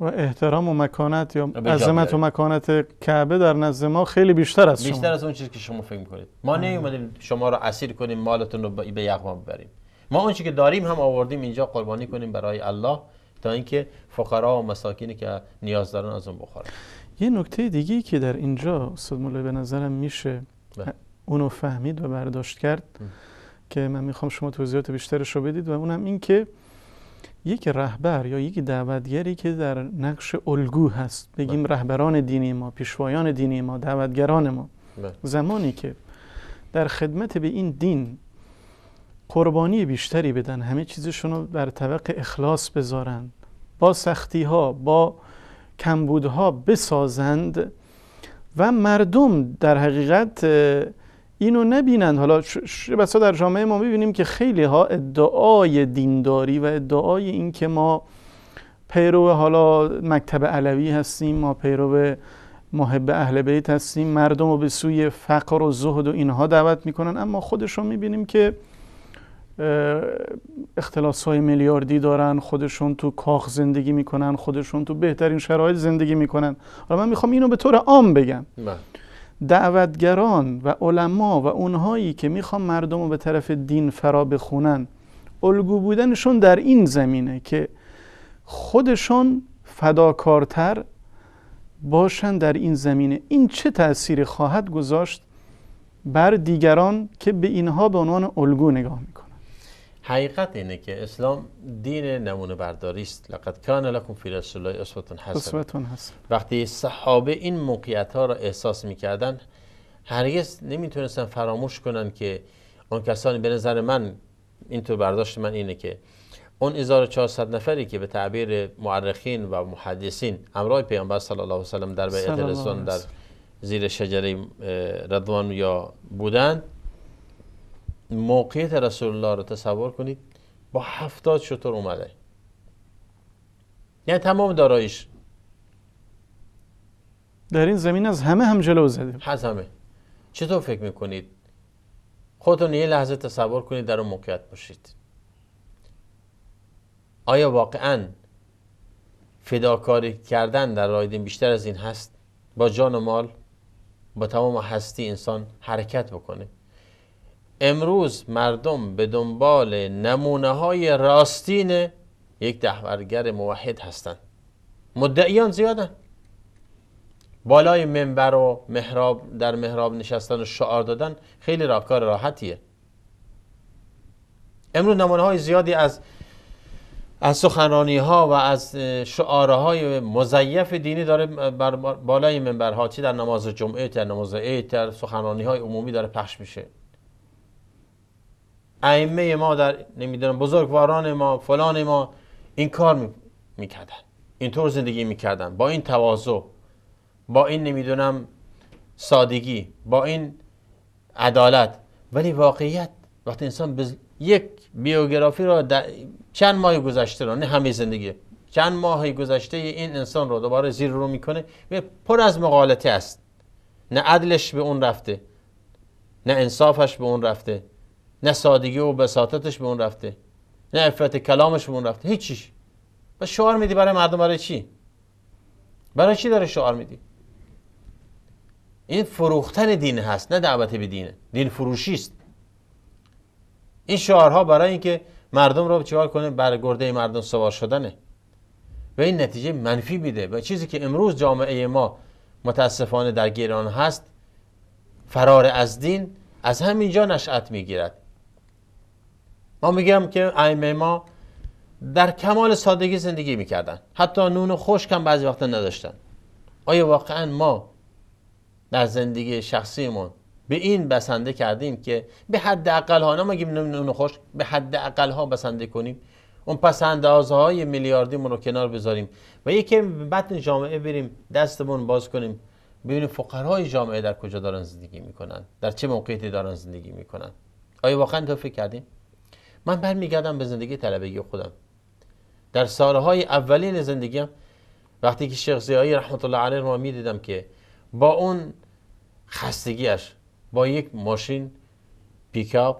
و احترام و مکانت یا عظمت و مکانت کعبه در نزد ما خیلی بیشتر از شما بیشتر از اون چیزی که شما فکر میکنید ما نیومدیم شما رو اسیر کنیم مالتون رو به یغما ببریم ما اون که داریم هم آوردیم اینجا قربانی کنیم برای الله تا اینکه فقرا و مساکینی که نیاز دارن از اون بخورن یه نکته دیگه که در اینجا استاد به نظرم میشه بله. اونو فهمید و برداشت کرد که من میخوام شما توضیحات بیشترش رو بدید و اونم این که یک رهبر یا یک دعوتگری که در نقش الگو هست بگیم بله. رهبران دینی ما پیشوایان دینی ما دعوتگران ما بله. زمانی که در خدمت به این دین قربانی بیشتری بدن همه چیزشون رو بر طبق اخلاص بذارن با سختی ها با کمبودها بسازند و مردم در حقیقت اینو نبینند حالا بسا در جامعه ما میبینیم که خیلی ها ادعای دینداری و ادعای اینکه ما پیرو حالا مکتب علوی هستیم ما پیرو محب اهل بیت هستیم مردم رو به سوی فقر و زهد و اینها دعوت میکنن اما خودشون میبینیم که اختلاس های میلیاردی دارن خودشون تو کاخ زندگی میکنن خودشون تو بهترین شرایط زندگی میکنن حالا من میخوام اینو به طور عام بگم بله. دعوتگران و علما و اونهایی که میخوان مردم رو به طرف دین فرا بخونن الگو بودنشون در این زمینه که خودشون فداکارتر باشن در این زمینه این چه تأثیری خواهد گذاشت بر دیگران که به اینها به عنوان الگو نگاه میکنن حقیقت اینه که اسلام دین نمونه برداری است لقد کان لکم فی رسول الله حسن. حسن. وقتی صحابه این موقعیت ها را احساس میکردن هرگز نمیتونستن فراموش کنن که اون کسانی به نظر من اینطور برداشت من اینه که اون 1400 نفری که به تعبیر معرخین و محدثین امرای پیامبر صلی الله علیه و سلم در بیعت در زیر شجره رضوان یا بودند موقعیت رسول الله رو تصور کنید با هفتاد شطور اومده یعنی تمام دارایش در این زمین از همه هم جلو زده از همه چطور فکر میکنید خودتون یه لحظه تصور کنید در اون موقعیت باشید آیا واقعا فداکاری کردن در رایدین بیشتر از این هست با جان و مال با تمام هستی انسان حرکت بکنه امروز مردم به دنبال نمونه های راستین یک دهورگر موحد هستند مدعیان زیادن بالای منبر و محراب در محراب نشستن و شعار دادن خیلی راکار راحتیه امروز نمونه های زیادی از از ها و از های مزیف دینی داره بر بالای منبرها چی در نماز جمعه در نماز عید در سخنرانی های عمومی داره پخش میشه ائمه ما در نمیدونم بزرگواران ما فلان ما این کار میکردن اینطور زندگی میکردن با این تواضع با این نمیدونم سادگی با این عدالت ولی واقعیت وقتی انسان یک بیوگرافی را در... چند ماه گذشته را نه همه زندگی چند ماه گذشته این انسان رو دوباره زیر رو میکنه پر از مقالطه است نه عدلش به اون رفته نه انصافش به اون رفته نه سادگی و بساطتش به اون رفته نه افت کلامش به اون رفته هیچیش و شعار میدی برای مردم برای چی برای چی داره شعار میدی این فروختن دین هست نه دعوت به دینه دین فروشی است این شعارها برای اینکه مردم رو چیکار کنه بر گرده مردم سوار شدنه و این نتیجه منفی میده و چیزی که امروز جامعه ما متاسفانه در گیران هست فرار از دین از همینجا نشأت میگیرد ما میگم که ائمه ما در کمال سادگی زندگی میکردن حتی نون خشک هم بعضی وقتا نداشتن آیا واقعا ما در زندگی شخصیمون به این بسنده کردیم که به حد اقل ها نمیگیم نون خوش به حد اقل ها بسنده کنیم اون پس اندازه های میلیاردی رو کنار بذاریم و یکی بطن جامعه بریم دستمون باز کنیم ببینیم فقرهای جامعه در کجا دارن زندگی میکنن در چه موقعیتی دارن زندگی میکنن آیا واقعا تو فکر کردیم من برمیگردم به زندگی طلبگی خودم در سالهای اولین زندگیم وقتی که شیخ زیایی رحمت الله علیه رو میدیدم که با اون خستگیش با یک ماشین پیکاپ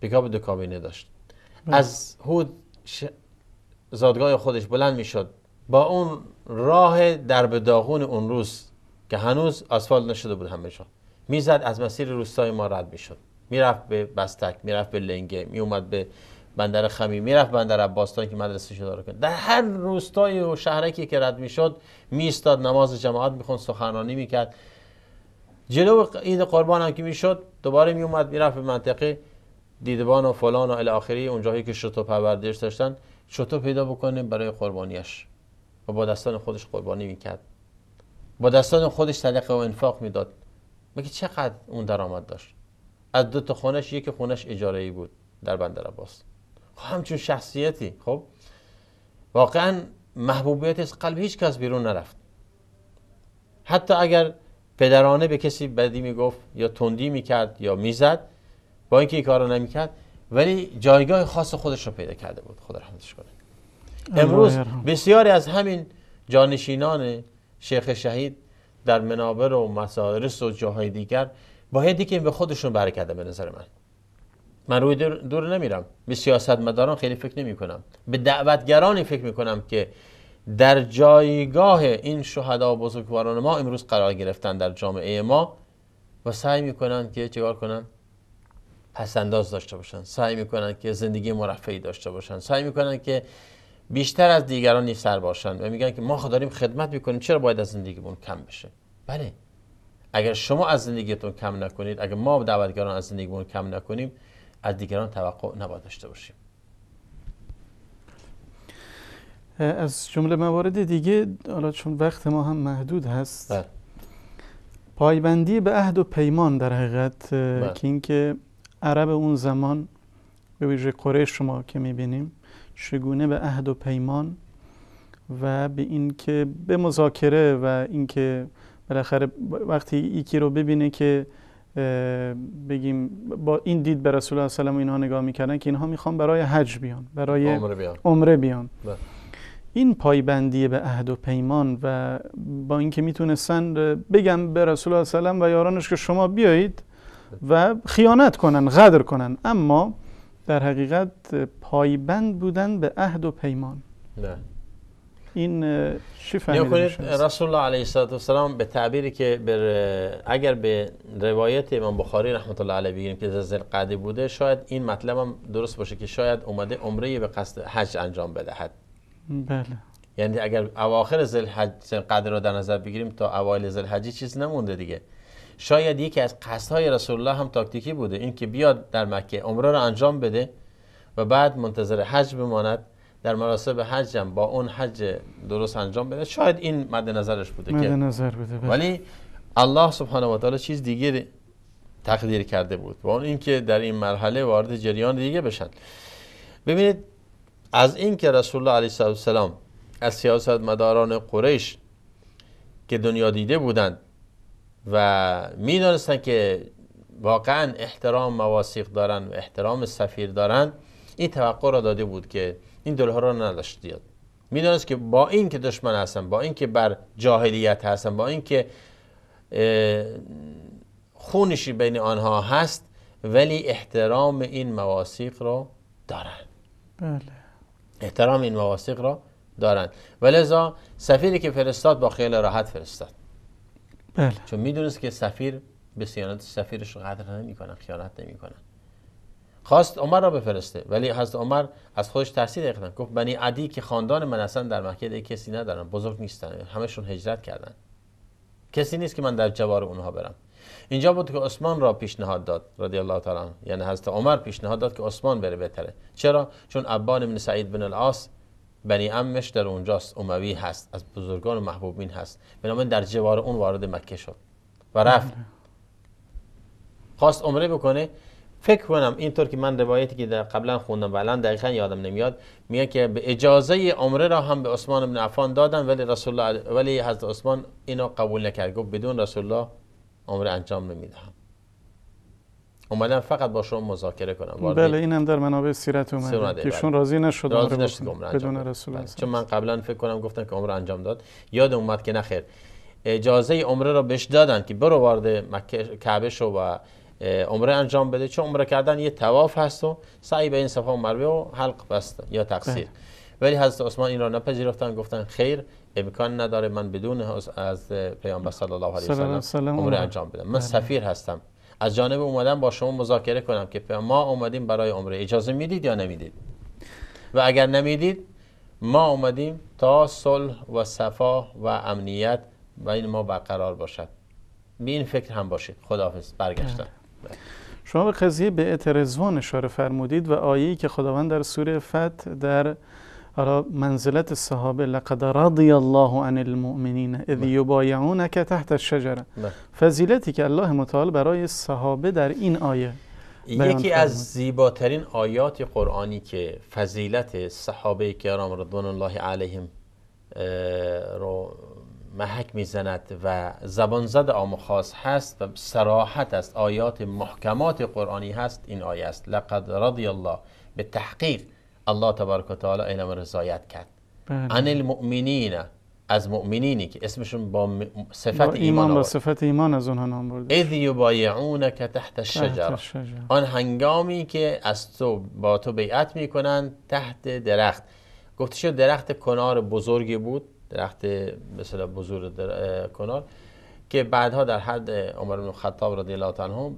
پیکاپ دو کابینه داشت بله. از هود زادگاه خودش بلند میشد با اون راه در داغون اون روز که هنوز آسفال نشده بود همهشان میزد از مسیر روستای ما رد میشد میرفت به بستک میرفت به لنگه اومد به بندر خمی میرفت بندر عباستان که مدرسه رو کرد در هر روستای و شهرکی که رد میشد میستاد نماز جماعت میخوند سخنرانی میکرد جلو عید قربان هم که میشد دوباره می میومد میرفت به منطقه دیدبان و فلان و الاخری اونجایی که شتو پروردش داشتن شتو پیدا بکنه برای قربانیش و با دستان خودش قربانی میکرد با دستان خودش صدقه و انفاق میداد مگه چقدر اون درآمد داشت از دو تا خونش یک خونش اجاره ای بود در بندر عباس خب همچون شخصیتی خب واقعا محبوبیت از قلب هیچ کس بیرون نرفت حتی اگر پدرانه به کسی بدی میگفت یا تندی میکرد یا میزد با اینکه این کارو نمیکرد ولی جایگاه خاص خودش رو پیدا کرده بود خدا رحمتش کنه امروز بسیاری از همین جانشینان شیخ شهید در منابر و مسارس و جاهای دیگر باید که به خودشون برکده به نظر من من روی دور, نمیرم به سیاست مداران خیلی فکر نمی کنم به دعوتگرانی فکر می کنم که در جایگاه این شهدا و بزرگواران ما امروز قرار گرفتن در جامعه ما و سعی کنن که چیکار کنن پسنداز داشته باشن سعی کنن که زندگی مرفعی داشته باشن سعی کنن که بیشتر از دیگران سر باشن و میگن که ما داریم خدمت میکنیم چرا باید از زندگیمون کم بشه بله اگر شما از زندگیتون کم نکنید اگر ما دعوتگران از زندگیمون کم نکنیم از دیگران توقع نباید داشته باشیم از جمله موارد دیگه حالا چون وقت ما هم محدود هست بله. پایبندی به عهد و پیمان در حقیقت بله. که اینکه عرب اون زمان به ویژه قریش شما که میبینیم چگونه به عهد و پیمان و به اینکه به مذاکره و اینکه بالاخره وقتی یکی رو ببینه که بگیم با این دید به رسول الله صلی الله علیه و اینها نگاه میکردن که اینها میخوان برای حج بیان برای عمره بیان, عمره بیان. بله. این پایبندی به عهد و پیمان و با اینکه میتونستن بگم به رسول الله صلی و یارانش که شما بیایید و خیانت کنن غدر کنن اما در حقیقت پایبند بودن به عهد و پیمان این چی فهمیده رسول الله علیه السلام به تعبیری که بر اگر به روایت امام بخاری رحمت الله علیه بگیریم که زل قدی بوده شاید این مطلب هم درست باشه که شاید اومده عمره به قصد حج انجام بدهد بله یعنی اگر اواخر زل قدر رو در نظر بگیریم تا اوایل زل حجی چیز نمونده دیگه شاید یکی از قصدهای رسول الله هم تاکتیکی بوده این که بیاد در مکه عمره رو انجام بده و بعد منتظر حج بماند در مراسم حجم با اون حج درست انجام بده شاید این مد نظرش بوده مد نظر بوده بله. ولی الله سبحانه و تعالی چیز دیگری تقدیر کرده بود و اون اینکه در این مرحله وارد جریان دیگه بشن ببینید از اینکه رسول الله علیه السلام از سیاست مداران قریش که دنیا دیده بودند و میدانستند که واقعا احترام مواسیق دارن و احترام سفیر دارند این توقع را داده بود که این دلها را نداشت میدانست که با این که دشمن هستن با این که بر جاهلیت هستن با این که خونشی بین آنها هست ولی احترام این مواثیق رو دارن بله. احترام این مواسیق را دارن ولذا سفیری که فرستاد با خیلی راحت فرستاد بله. چون میدونست که سفیر به سیانت سفیرش قدر نمی کنن خیانت نمی خواست عمر را بفرسته ولی حضرت عمر از خودش ترسید کردن گفت بنی عدی که خاندان من اصلا در مکه کسی ندارن بزرگ نیستن همشون هجرت کردن کسی نیست که من در جوار اونها برم اینجا بود که عثمان را پیشنهاد داد رضی الله تعالی یعنی حضرت عمر پیشنهاد داد که عثمان بره بهتره چرا چون عبان بن سعید بن العاص بنی امش در اونجاست اموی هست از بزرگان و محبوبین هست بنابراین در جوار اون وارد مکه شد و رفت خواست عمره بکنه فکر کنم اینطور که من روایتی که در قبلا خوندم و الان دقیقا یادم نمیاد میگه که به اجازه عمره را هم به عثمان بن عفان دادن ولی رسول الله ولی حضرت عثمان اینو قبول نکرد گفت بدون رسول الله عمره انجام نمیدهم اومدن فقط با شما مذاکره کنم بله اینم در منابع سیرت اومده که شون بله. راضی نشد راضی نشد عمره بدون رسول بله. الله چون من قبلا فکر کنم گفتن که عمره انجام داد یاد اومد که نخیر اجازه عمره را بهش دادن که برو وارد مکه کعبه شو و عمره انجام بده چون عمره کردن یه تواف هست و سعی به این صفا و مروه و حلق بست یا تقصیر بله. ولی حضرت عثمان این را نپذیرفتن گفتن خیر امکان نداره من بدون از پیامبر صلی الله علیه و عمره انجام بدم من بله. سفیر هستم از جانب اومدم با شما مذاکره کنم که ما اومدیم برای عمره اجازه میدید یا نمیدید و اگر نمیدید ما اومدیم تا صلح و صفا و امنیت بین ما برقرار باشد به فکر هم باشید خداحافظ برگشتن شما به قضیه به اعترزوان اشاره فرمودید و آیه‌ای که خداوند در سوره فت در حالا منزلت صحابه لقد رضی الله عن المؤمنین اذ بله. یبایعونک تحت الشجره بله. فضیلتی که الله متعال برای صحابه در این آیه یکی از زیباترین آیات قرآنی که فضیلت صحابه کرام رضوان الله علیهم رو محک میزند و زبان زد عام خاص هست و سراحت است آیات محکمات قرآنی هست این آیه است لقد رضی الله به تحقیق الله تبارک و تعالی اینم رضایت کرد بله. عن المؤمنین از مؤمنینی که اسمشون با صفت ایمان, ایمان با صفت ایمان از اونها نام برده اذ یبایعونک تحت الشجر آن هنگامی که از تو با تو بیعت میکنن تحت درخت گفته شد درخت کنار بزرگی بود درخت مثلا بزرگ در کنار که بعدها در حد عمر بن خطاب رضی الله هم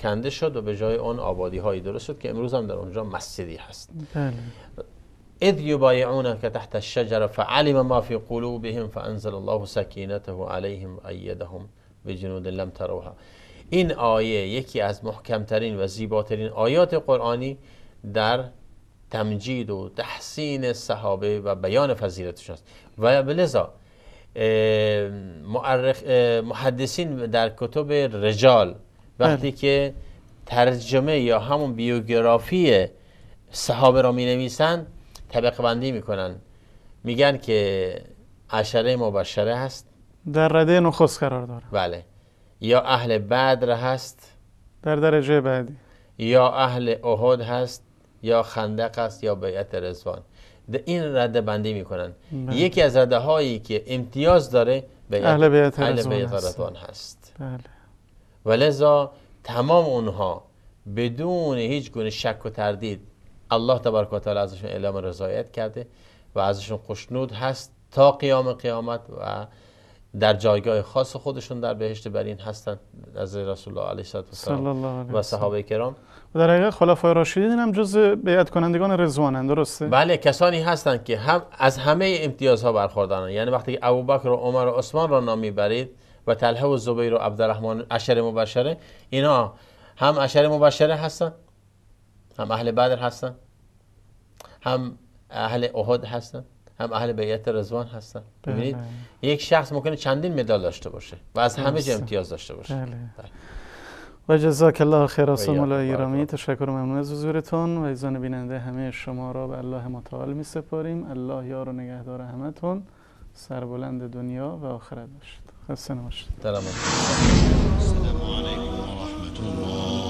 کنده شد و به جای اون آبادی هایی درست شد که امروز هم در اونجا مسجدی هست بله. اذ که تحت شجر فعلم ما فی قلوبهم فانزل الله سکینته علیهم به بجنود لم تروها این آیه یکی از محکمترین و زیباترین آیات قرآنی در تمجید و تحسین صحابه و بیان فضیلتشون است و لذا محدثین در کتب رجال وقتی بله. که ترجمه یا همون بیوگرافی صحابه را می نویسن طبق بندی میکنن میگن که عشره مبشره هست در رده نخست قرار داره بله یا اهل بدر هست در درجه بعدی یا اهل احد هست یا خندق است یا بیعت رضوان این رده بندی میکنن بله. یکی از رده هایی که امتیاز داره بیعت اهل بیعت رضوان هست بله. و تمام اونها بدون هیچ گونه شک و تردید الله تبارک و تعالی ازشون اعلام رضایت کرده و ازشون خوشنود هست تا قیام قیامت و در جایگاه خاص خودشون در بهشت برین هستند از رسول الله علیه و سلم و صحابه کرام و در حقیقت خلفای راشدین هم جز بیعت کنندگان رضوانند درسته بله کسانی هستند که هم از همه امتیازها برخوردارند. یعنی وقتی که ابوبکر و عمر و عثمان را نام میبرید و طلحه و زبیر و عبدالرحمن عشر مبشره اینا هم عشر مبشره هستن هم اهل بدر هستن هم اهل احد هستن هم اهل بیعت رضوان هستن ببینید بله. یک شخص ممکنه چندین مدال داشته باشه و از همه جا امتیاز داشته باشه بله. بله. و جزاک الله خیر است مولا ایرامی تشکر ممنون از حضورتون و ایزان بیننده همه شما را به الله متعال می سپاریم الله یار و نگهدار همتون سربلند دنیا و آخرت باشید خسته نباشید سلام علیکم و رحمت الله